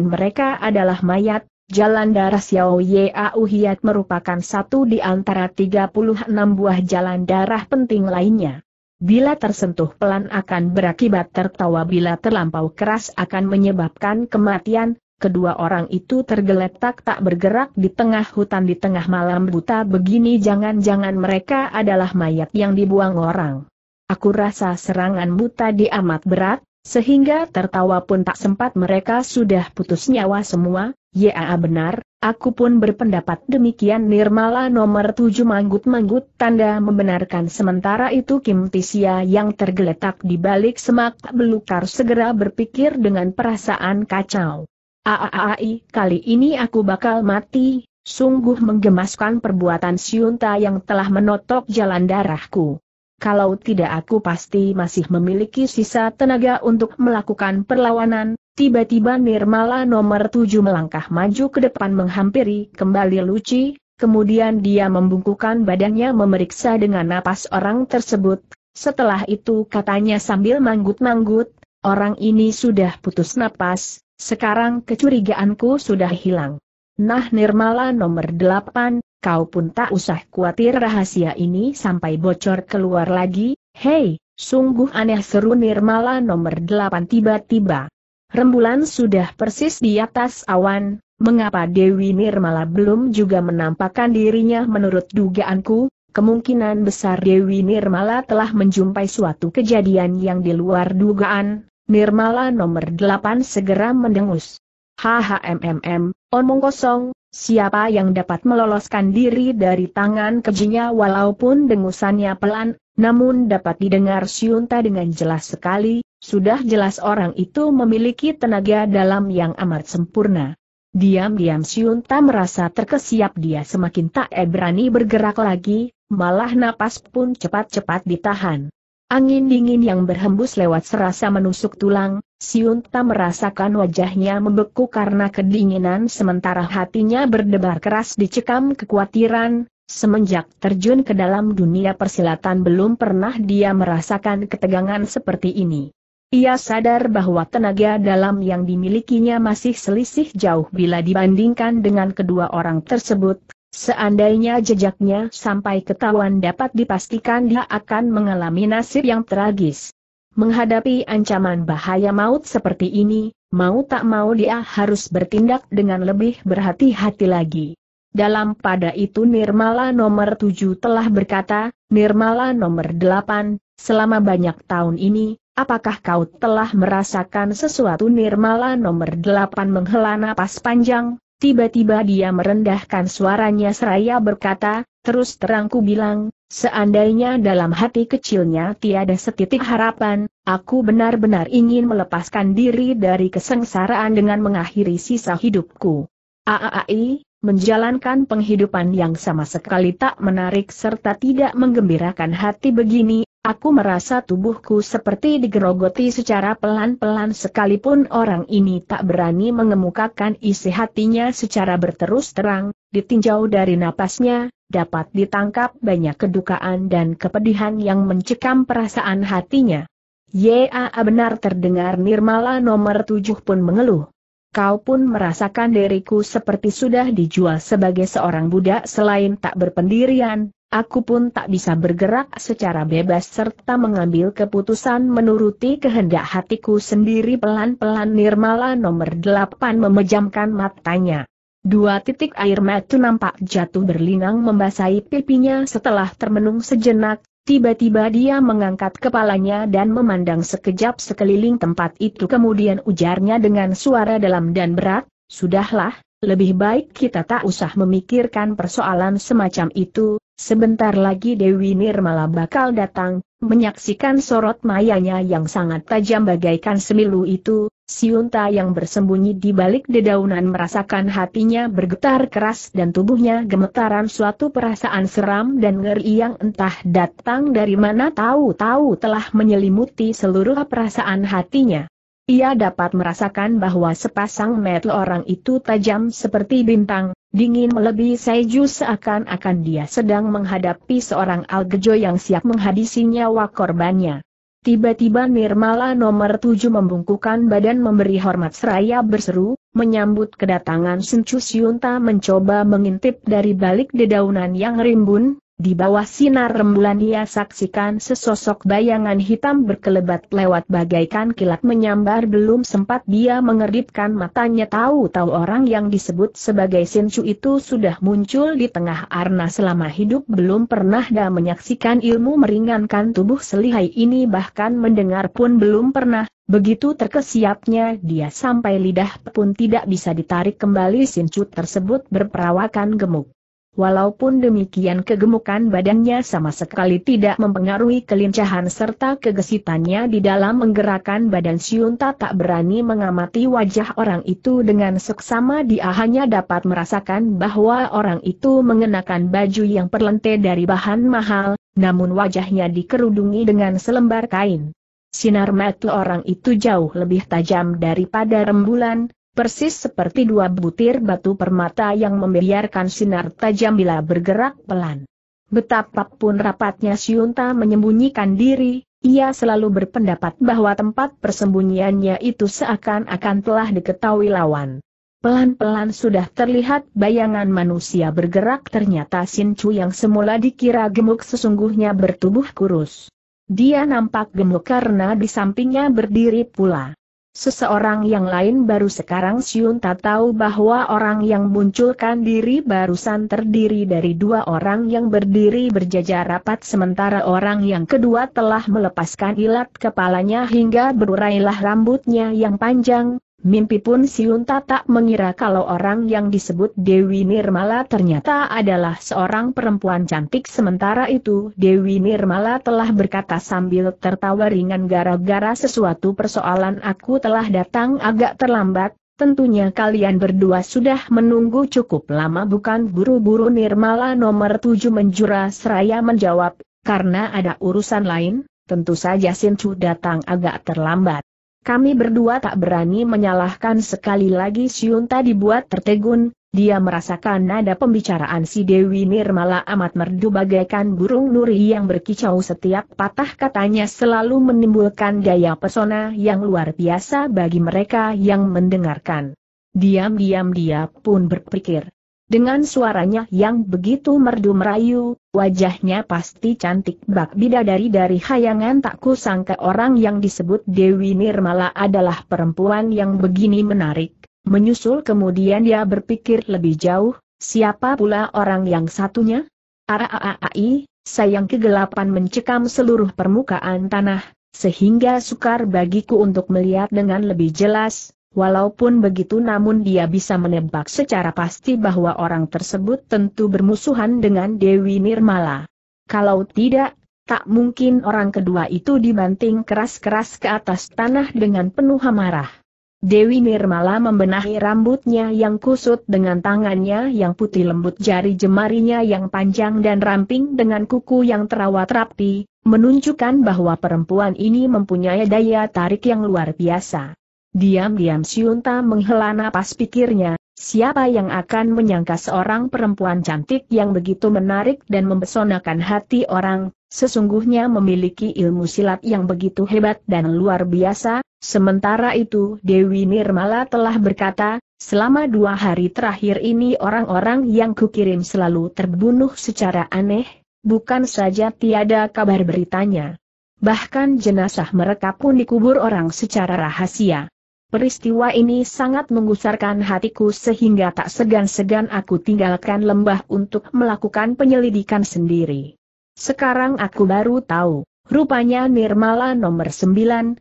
mereka adalah mayat, Jalan darah Xiao Yau Hiat merupakan satu di antara 36 buah jalan darah penting lainnya. Bila tersentuh pelan akan berakibat tertawa bila terlampau keras akan menyebabkan kematian, kedua orang itu tergeletak tak bergerak di tengah hutan di tengah malam buta begini jangan-jangan mereka adalah mayat yang dibuang orang. Aku rasa serangan buta diamat berat, sehingga tertawa pun tak sempat mereka sudah putus nyawa semua, ya benar, aku pun berpendapat demikian Nirmala nomor tujuh manggut-manggut tanda membenarkan sementara itu Kim Tisia yang tergeletak di balik semak belukar segera berpikir dengan perasaan kacau. Aaai, kali ini aku bakal mati, sungguh menggemaskan perbuatan Siunta yang telah menotok jalan darahku kalau tidak aku pasti masih memiliki sisa tenaga untuk melakukan perlawanan, tiba-tiba Nirmala nomor tujuh melangkah maju ke depan menghampiri kembali Luci, kemudian dia membungkukan badannya memeriksa dengan napas orang tersebut, setelah itu katanya sambil manggut-manggut, orang ini sudah putus napas, sekarang kecurigaanku sudah hilang. Nah Nirmala nomor delapan, kau pun tak usah khawatir rahasia ini sampai bocor keluar lagi, hei, sungguh aneh seru Nirmala nomor 8 tiba-tiba. Rembulan sudah persis di atas awan, mengapa Dewi Nirmala belum juga menampakkan dirinya menurut dugaanku, kemungkinan besar Dewi Nirmala telah menjumpai suatu kejadian yang di luar dugaan, Nirmala nomor 8 segera mendengus. HHMMM, Omong kosong, siapa yang dapat meloloskan diri dari tangan kejinya walaupun dengusannya pelan, namun dapat didengar Siunta dengan jelas sekali, sudah jelas orang itu memiliki tenaga dalam yang amat sempurna. Diam-diam Siunta merasa terkesiap dia semakin tak eh berani bergerak lagi, malah napas pun cepat-cepat ditahan. Angin dingin yang berhembus lewat serasa menusuk tulang, Siunta merasakan wajahnya membeku karena kedinginan sementara hatinya berdebar keras dicekam kekhawatiran, semenjak terjun ke dalam dunia persilatan belum pernah dia merasakan ketegangan seperti ini. Ia sadar bahwa tenaga dalam yang dimilikinya masih selisih jauh bila dibandingkan dengan kedua orang tersebut, Seandainya jejaknya sampai ketahuan dapat dipastikan dia akan mengalami nasib yang tragis. Menghadapi ancaman bahaya maut seperti ini, mau tak mau dia harus bertindak dengan lebih berhati-hati lagi. Dalam pada itu Nirmala nomor 7 telah berkata, Nirmala nomor 8, selama banyak tahun ini, apakah kau telah merasakan sesuatu Nirmala nomor 8 menghela napas panjang, Tiba-tiba dia merendahkan suaranya seraya berkata, terus terangku bilang, seandainya dalam hati kecilnya tiada setitik harapan, aku benar-benar ingin melepaskan diri dari kesengsaraan dengan mengakhiri sisa hidupku. Aai, menjalankan penghidupan yang sama sekali tak menarik serta tidak menggembirakan hati begini Aku merasa tubuhku seperti digerogoti secara pelan-pelan sekalipun orang ini tak berani mengemukakan isi hatinya secara berterus terang, ditinjau dari napasnya, dapat ditangkap banyak kedukaan dan kepedihan yang mencekam perasaan hatinya. Ya, benar terdengar Nirmala nomor tujuh pun mengeluh. Kau pun merasakan diriku seperti sudah dijual sebagai seorang budak selain tak berpendirian, Aku pun tak bisa bergerak secara bebas serta mengambil keputusan menuruti kehendak hatiku sendiri pelan-pelan Nirmala nomor delapan memejamkan matanya. Dua titik air mata nampak jatuh berlinang membasahi pipinya setelah termenung sejenak, tiba-tiba dia mengangkat kepalanya dan memandang sekejap sekeliling tempat itu kemudian ujarnya dengan suara dalam dan berat, Sudahlah, lebih baik kita tak usah memikirkan persoalan semacam itu, sebentar lagi Dewi Nirmala bakal datang, menyaksikan sorot mayanya yang sangat tajam bagaikan semilu itu, Siunta yang bersembunyi di balik dedaunan merasakan hatinya bergetar keras dan tubuhnya gemetaran suatu perasaan seram dan ngeri yang entah datang dari mana tahu-tahu telah menyelimuti seluruh perasaan hatinya. Ia dapat merasakan bahwa sepasang mata orang itu tajam seperti bintang, dingin melebihi Seiju seakan-akan dia sedang menghadapi seorang algejo yang siap menghadisi nyawa korbannya. Tiba-tiba Nirmala nomor tujuh membungkukan badan memberi hormat seraya berseru, menyambut kedatangan Sencu Siunta mencoba mengintip dari balik dedaunan yang rimbun, di bawah sinar rembulan ia saksikan sesosok bayangan hitam berkelebat lewat bagaikan kilat menyambar belum sempat dia mengeripkan matanya tahu-tahu orang yang disebut sebagai Sinchu itu sudah muncul di tengah arna selama hidup belum pernah dia menyaksikan ilmu meringankan tubuh selihai ini bahkan mendengar pun belum pernah, begitu terkesiapnya dia sampai lidah pun tidak bisa ditarik kembali Sinchu tersebut berperawakan gemuk. Walaupun demikian kegemukan badannya sama sekali tidak mempengaruhi kelincahan serta kegesitannya di dalam menggerakkan badan Siunta tak berani mengamati wajah orang itu dengan seksama dia hanya dapat merasakan bahwa orang itu mengenakan baju yang perlente dari bahan mahal, namun wajahnya dikerudungi dengan selembar kain. Sinar mata orang itu jauh lebih tajam daripada rembulan, persis seperti dua butir batu permata yang membiarkan sinar tajam bila bergerak pelan. Betapapun rapatnya Siunta menyembunyikan diri, ia selalu berpendapat bahwa tempat persembunyiannya itu seakan-akan telah diketahui lawan. Pelan-pelan sudah terlihat bayangan manusia bergerak ternyata Chu yang semula dikira gemuk sesungguhnya bertubuh kurus. Dia nampak gemuk karena di sampingnya berdiri pula Seseorang yang lain baru sekarang Siun tak tahu bahwa orang yang munculkan diri barusan terdiri dari dua orang yang berdiri berjajar rapat sementara orang yang kedua telah melepaskan ilat kepalanya hingga berurailah rambutnya yang panjang, Mimpi pun Siunta tak mengira kalau orang yang disebut Dewi Nirmala ternyata adalah seorang perempuan cantik sementara itu Dewi Nirmala telah berkata sambil tertawa ringan gara-gara sesuatu persoalan aku telah datang agak terlambat, Tentunya kalian berdua sudah menunggu cukup lama bukan buru-buru Nirmala nomor tujuh menjura seraya menjawab, karena ada urusan lain, tentu saja Sinchu datang agak terlambat. Kami berdua tak berani menyalahkan sekali lagi Siunta dibuat tertegun, dia merasakan nada pembicaraan si Dewi Nirmala amat merdu bagaikan burung nuri yang berkicau setiap patah katanya selalu menimbulkan daya pesona yang luar biasa bagi mereka yang mendengarkan. Diam-diam dia pun berpikir, dengan suaranya yang begitu merdu merayu, wajahnya pasti cantik bak bidadari dari hayangan tak kusangka orang yang disebut Dewi Nirmala adalah perempuan yang begini menarik. Menyusul kemudian dia berpikir lebih jauh, siapa pula orang yang satunya? Araaai, sayang kegelapan mencekam seluruh permukaan tanah, sehingga sukar bagiku untuk melihat dengan lebih jelas, Walaupun begitu namun dia bisa menebak secara pasti bahwa orang tersebut tentu bermusuhan dengan Dewi Nirmala. Kalau tidak, tak mungkin orang kedua itu dibanting keras-keras ke atas tanah dengan penuh amarah. Dewi Nirmala membenahi rambutnya yang kusut dengan tangannya yang putih lembut jari jemarinya yang panjang dan ramping dengan kuku yang terawat rapi, menunjukkan bahwa perempuan ini mempunyai daya tarik yang luar biasa. Diam-diam Siunta menghela napas pikirnya, siapa yang akan menyangka seorang perempuan cantik yang begitu menarik dan mempesonakan hati orang, sesungguhnya memiliki ilmu silat yang begitu hebat dan luar biasa, sementara itu Dewi Nirmala telah berkata, selama dua hari terakhir ini orang-orang yang kukirim selalu terbunuh secara aneh, bukan saja tiada kabar beritanya. Bahkan jenazah mereka pun dikubur orang secara rahasia. Peristiwa ini sangat menggusarkan hatiku sehingga tak segan-segan aku tinggalkan lembah untuk melakukan penyelidikan sendiri. Sekarang aku baru tahu, rupanya Nirmala nomor 9, 10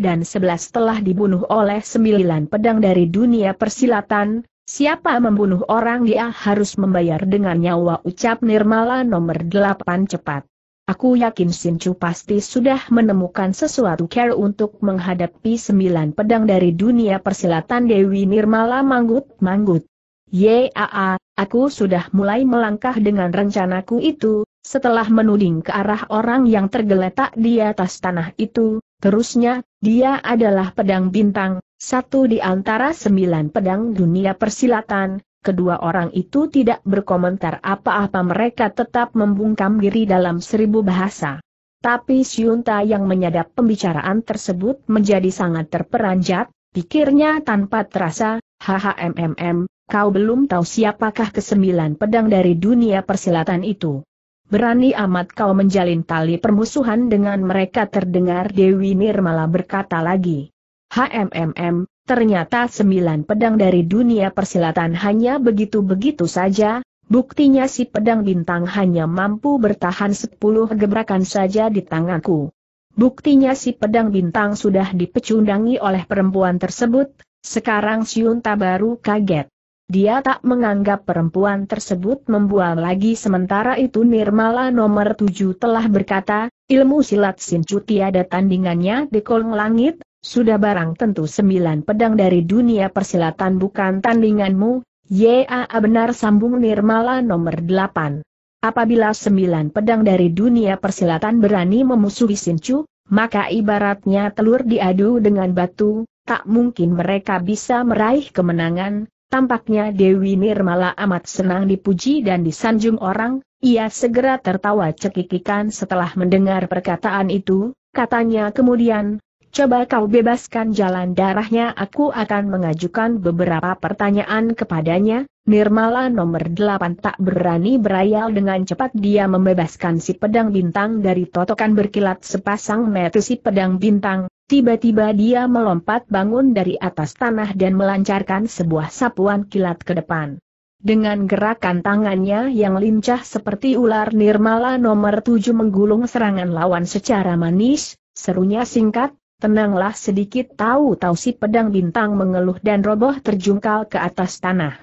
dan 11 telah dibunuh oleh 9 pedang dari dunia persilatan, siapa membunuh orang dia harus membayar dengan nyawa ucap Nirmala nomor 8 cepat. Aku yakin Chu pasti sudah menemukan sesuatu cara untuk menghadapi sembilan pedang dari dunia persilatan Dewi Nirmala manggut-manggut. Yaa, aku sudah mulai melangkah dengan rencanaku itu, setelah menuding ke arah orang yang tergeletak di atas tanah itu, terusnya, dia adalah pedang bintang, satu di antara sembilan pedang dunia persilatan, kedua orang itu tidak berkomentar apa-apa mereka tetap membungkam diri dalam seribu bahasa. Tapi Siunta yang menyadap pembicaraan tersebut menjadi sangat terperanjat, pikirnya tanpa terasa, HHMMM, kau belum tahu siapakah kesembilan pedang dari dunia persilatan itu. Berani amat kau menjalin tali permusuhan dengan mereka terdengar Dewi Nirmala berkata lagi. HMMM, Ternyata sembilan pedang dari dunia persilatan hanya begitu-begitu saja, buktinya si pedang bintang hanya mampu bertahan sepuluh gebrakan saja di tanganku. Buktinya si pedang bintang sudah dipecundangi oleh perempuan tersebut, sekarang Siunta baru kaget. Dia tak menganggap perempuan tersebut membual lagi sementara itu Nirmala nomor tujuh telah berkata, ilmu silat Sincu tiada tandingannya di kolong langit, sudah barang tentu sembilan pedang dari dunia persilatan bukan tandinganmu, ya, benar sambung Nirmala nomor delapan. Apabila sembilan pedang dari dunia persilatan berani memusuhi Sincu, maka ibaratnya telur diadu dengan batu, tak mungkin mereka bisa meraih kemenangan, tampaknya Dewi Nirmala amat senang dipuji dan disanjung orang, ia segera tertawa cekikikan setelah mendengar perkataan itu, katanya kemudian, coba kau bebaskan jalan darahnya aku akan mengajukan beberapa pertanyaan kepadanya, Nirmala nomor 8 tak berani berayal dengan cepat dia membebaskan si pedang bintang dari totokan berkilat sepasang metu si pedang bintang, tiba-tiba dia melompat bangun dari atas tanah dan melancarkan sebuah sapuan kilat ke depan. Dengan gerakan tangannya yang lincah seperti ular Nirmala nomor 7 menggulung serangan lawan secara manis, serunya singkat, Tenanglah sedikit tahu-tahu si pedang bintang mengeluh dan roboh terjungkal ke atas tanah.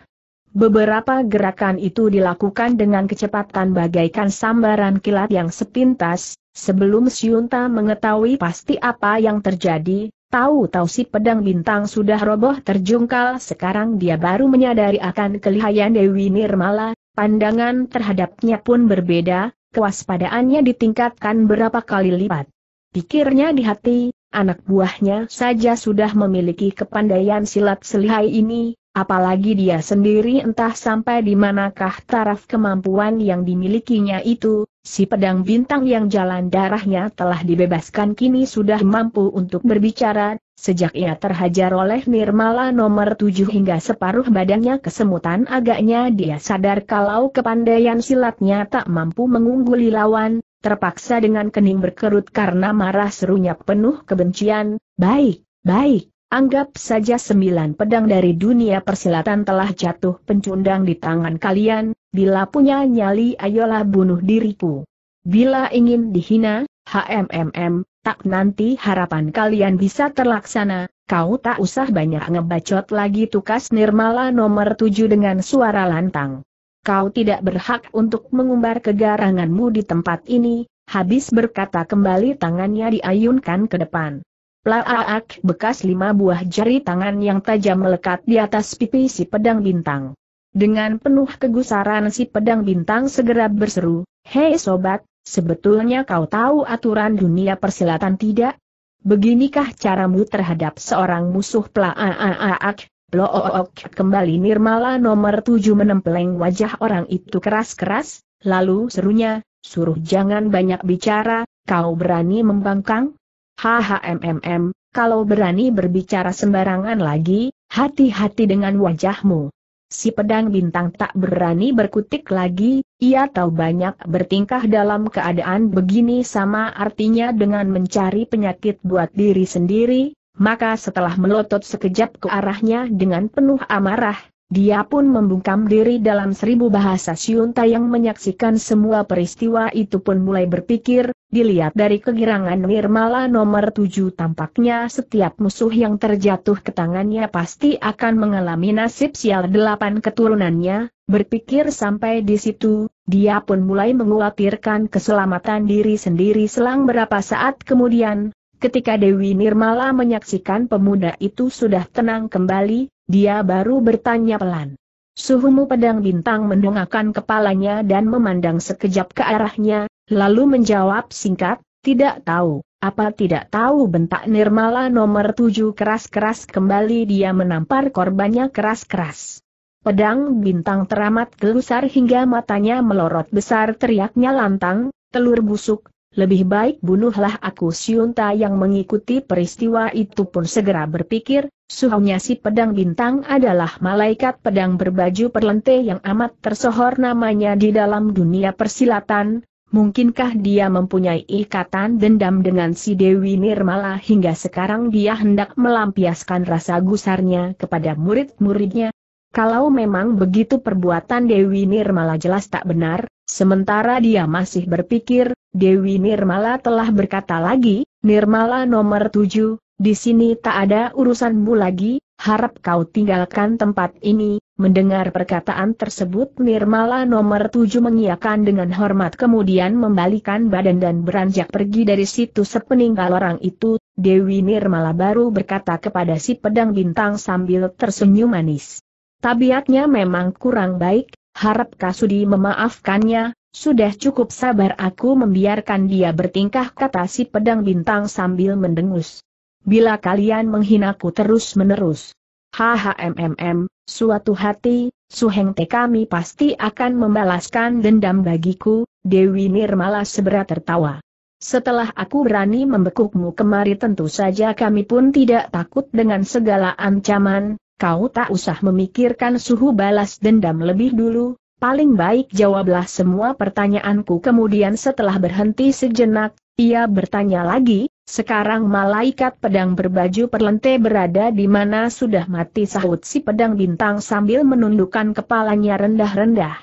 Beberapa gerakan itu dilakukan dengan kecepatan bagaikan sambaran kilat yang sepintas, sebelum Siunta mengetahui pasti apa yang terjadi, tahu-tahu si pedang bintang sudah roboh terjungkal sekarang dia baru menyadari akan kelihayan Dewi Nirmala, pandangan terhadapnya pun berbeda, kewaspadaannya ditingkatkan berapa kali lipat. Pikirnya di hati, anak buahnya saja sudah memiliki kepandaian silat selihai ini, apalagi dia sendiri entah sampai di manakah taraf kemampuan yang dimilikinya itu, si pedang bintang yang jalan darahnya telah dibebaskan kini sudah mampu untuk berbicara, Sejak ia terhajar oleh Nirmala nomor tujuh hingga separuh badannya kesemutan agaknya dia sadar kalau kepandaian silatnya tak mampu mengungguli lawan, terpaksa dengan kening berkerut karena marah serunya penuh kebencian, baik, baik, anggap saja sembilan pedang dari dunia persilatan telah jatuh pencundang di tangan kalian, bila punya nyali ayolah bunuh diriku. Bila ingin dihina, HMMM, tak nanti harapan kalian bisa terlaksana, kau tak usah banyak ngebacot lagi tukas Nirmala nomor tujuh dengan suara lantang. Kau tidak berhak untuk mengumbar kegaranganmu di tempat ini, habis berkata kembali tangannya diayunkan ke depan. Plaak, bekas lima buah jari tangan yang tajam melekat di atas pipi si pedang bintang. Dengan penuh kegusaran si pedang bintang segera berseru, Hei sobat, Sebetulnya kau tahu aturan dunia persilatan tidak? Beginikah caramu terhadap seorang musuh pelaaak? Look, kembali Nirmala nomor tujuh menempeleng wajah orang itu keras-keras, lalu serunya, suruh jangan banyak bicara, kau berani membangkang? HHMMM, kalau berani berbicara sembarangan lagi, hati-hati dengan wajahmu. Si pedang bintang tak berani berkutik lagi, ia tahu banyak bertingkah dalam keadaan begini sama artinya dengan mencari penyakit buat diri sendiri, maka setelah melotot sekejap ke arahnya dengan penuh amarah, dia pun membungkam diri dalam seribu bahasa Siunta yang menyaksikan semua peristiwa itu pun mulai berpikir, dilihat dari kegirangan Nirmala nomor tujuh tampaknya setiap musuh yang terjatuh ke tangannya pasti akan mengalami nasib sial delapan keturunannya, berpikir sampai di situ, dia pun mulai mengkhawatirkan keselamatan diri sendiri selang berapa saat kemudian, ketika Dewi Nirmala menyaksikan pemuda itu sudah tenang kembali, dia baru bertanya pelan. Suhumu pedang bintang mendongakkan kepalanya dan memandang sekejap ke arahnya, lalu menjawab singkat, tidak tahu. Apa tidak tahu bentak Nirmala nomor tujuh keras-keras kembali dia menampar korbannya keras-keras. Pedang bintang teramat gelusar hingga matanya melorot besar teriaknya lantang, telur busuk, lebih baik bunuhlah aku Siunta yang mengikuti peristiwa itu pun segera berpikir, suhunya si pedang bintang adalah malaikat pedang berbaju perlente yang amat tersohor namanya di dalam dunia persilatan, mungkinkah dia mempunyai ikatan dendam dengan si Dewi Nirmala hingga sekarang dia hendak melampiaskan rasa gusarnya kepada murid-muridnya? Kalau memang begitu perbuatan Dewi Nirmala jelas tak benar, Sementara dia masih berpikir, Dewi Nirmala telah berkata lagi, Nirmala nomor tujuh, di sini tak ada urusanmu lagi, harap kau tinggalkan tempat ini. Mendengar perkataan tersebut Nirmala nomor tujuh mengiakan dengan hormat kemudian membalikan badan dan beranjak pergi dari situ sepeninggal orang itu, Dewi Nirmala baru berkata kepada si pedang bintang sambil tersenyum manis. Tabiatnya memang kurang baik, harap Kasudi memaafkannya, sudah cukup sabar aku membiarkan dia bertingkah kata si pedang bintang sambil mendengus. Bila kalian menghinaku terus-menerus. HHMMM, suatu hati, suheng te kami pasti akan membalaskan dendam bagiku, Dewi Nirmala segera tertawa. Setelah aku berani membekukmu kemari tentu saja kami pun tidak takut dengan segala ancaman, kau tak usah memikirkan suhu balas dendam lebih dulu, paling baik jawablah semua pertanyaanku kemudian setelah berhenti sejenak, ia bertanya lagi, sekarang malaikat pedang berbaju perlente berada di mana sudah mati sahut si pedang bintang sambil menundukkan kepalanya rendah-rendah.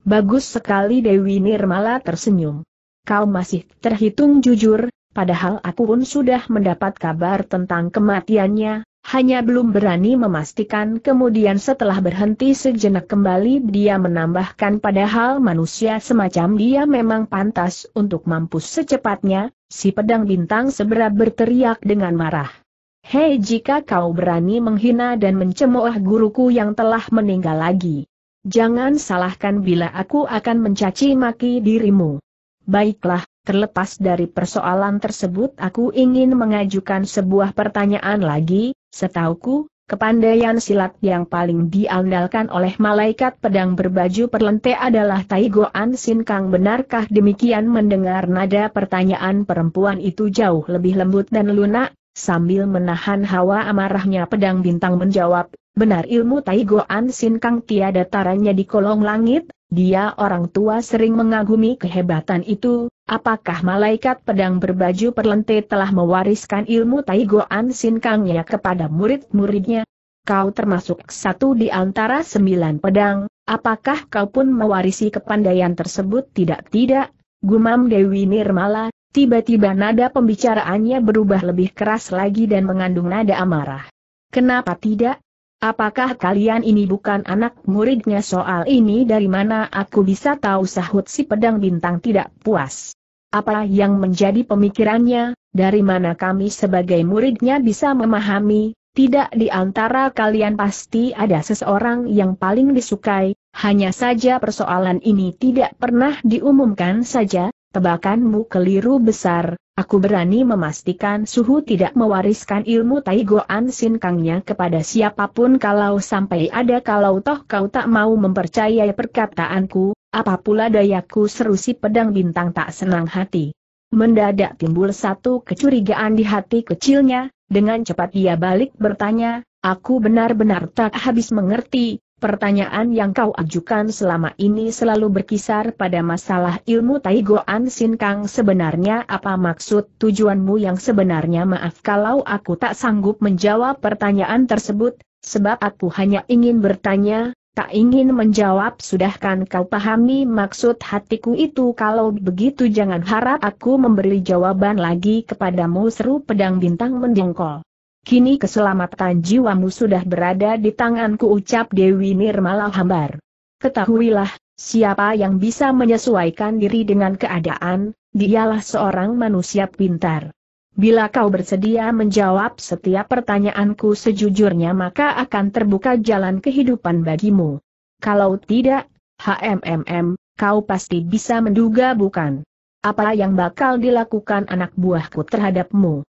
Bagus sekali Dewi Nirmala tersenyum. Kau masih terhitung jujur, padahal aku pun sudah mendapat kabar tentang kematiannya, hanya belum berani memastikan kemudian setelah berhenti sejenak kembali dia menambahkan padahal manusia semacam dia memang pantas untuk mampus secepatnya, si pedang bintang seberat berteriak dengan marah. Hei jika kau berani menghina dan mencemooh guruku yang telah meninggal lagi. Jangan salahkan bila aku akan mencaci maki dirimu. Baiklah, Terlepas dari persoalan tersebut aku ingin mengajukan sebuah pertanyaan lagi, setauku, kepandaian silat yang paling diandalkan oleh malaikat pedang berbaju perlente adalah Taigo An Sin Kang. benarkah demikian mendengar nada pertanyaan perempuan itu jauh lebih lembut dan lunak, sambil menahan hawa amarahnya pedang bintang menjawab, benar ilmu Taigo An Sin Kang tiada taranya di kolong langit, dia orang tua sering mengagumi kehebatan itu, apakah malaikat pedang berbaju perlente telah mewariskan ilmu Taigoan Sinkangnya kepada murid-muridnya? Kau termasuk satu di antara sembilan pedang, apakah kau pun mewarisi kepandaian tersebut tidak-tidak? Gumam Dewi Nirmala, tiba-tiba nada pembicaraannya berubah lebih keras lagi dan mengandung nada amarah. Kenapa tidak? Apakah kalian ini bukan anak muridnya soal ini dari mana aku bisa tahu sahut si pedang bintang tidak puas? Apa yang menjadi pemikirannya, dari mana kami sebagai muridnya bisa memahami, tidak di antara kalian pasti ada seseorang yang paling disukai, hanya saja persoalan ini tidak pernah diumumkan saja, Tebakanmu keliru besar, aku berani memastikan Suhu tidak mewariskan ilmu Tai Ansin Kangnya kepada siapapun kalau sampai ada kalau toh kau tak mau mempercayai perkataanku, apa dayaku seru si pedang bintang tak senang hati. Mendadak timbul satu kecurigaan di hati kecilnya, dengan cepat ia balik bertanya, aku benar-benar tak habis mengerti, Pertanyaan yang kau ajukan selama ini selalu berkisar pada masalah ilmu Taigoan Kang, sebenarnya apa maksud tujuanmu yang sebenarnya maaf kalau aku tak sanggup menjawab pertanyaan tersebut, sebab aku hanya ingin bertanya, tak ingin menjawab sudahkan kau pahami maksud hatiku itu kalau begitu jangan harap aku memberi jawaban lagi kepadamu seru pedang bintang mendengkol. Kini keselamatan jiwamu sudah berada di tanganku ucap Dewi Nirmala hambar. Ketahuilah, siapa yang bisa menyesuaikan diri dengan keadaan, dialah seorang manusia pintar. Bila kau bersedia menjawab setiap pertanyaanku sejujurnya maka akan terbuka jalan kehidupan bagimu. Kalau tidak, HMMM, kau pasti bisa menduga bukan? Apa yang bakal dilakukan anak buahku terhadapmu?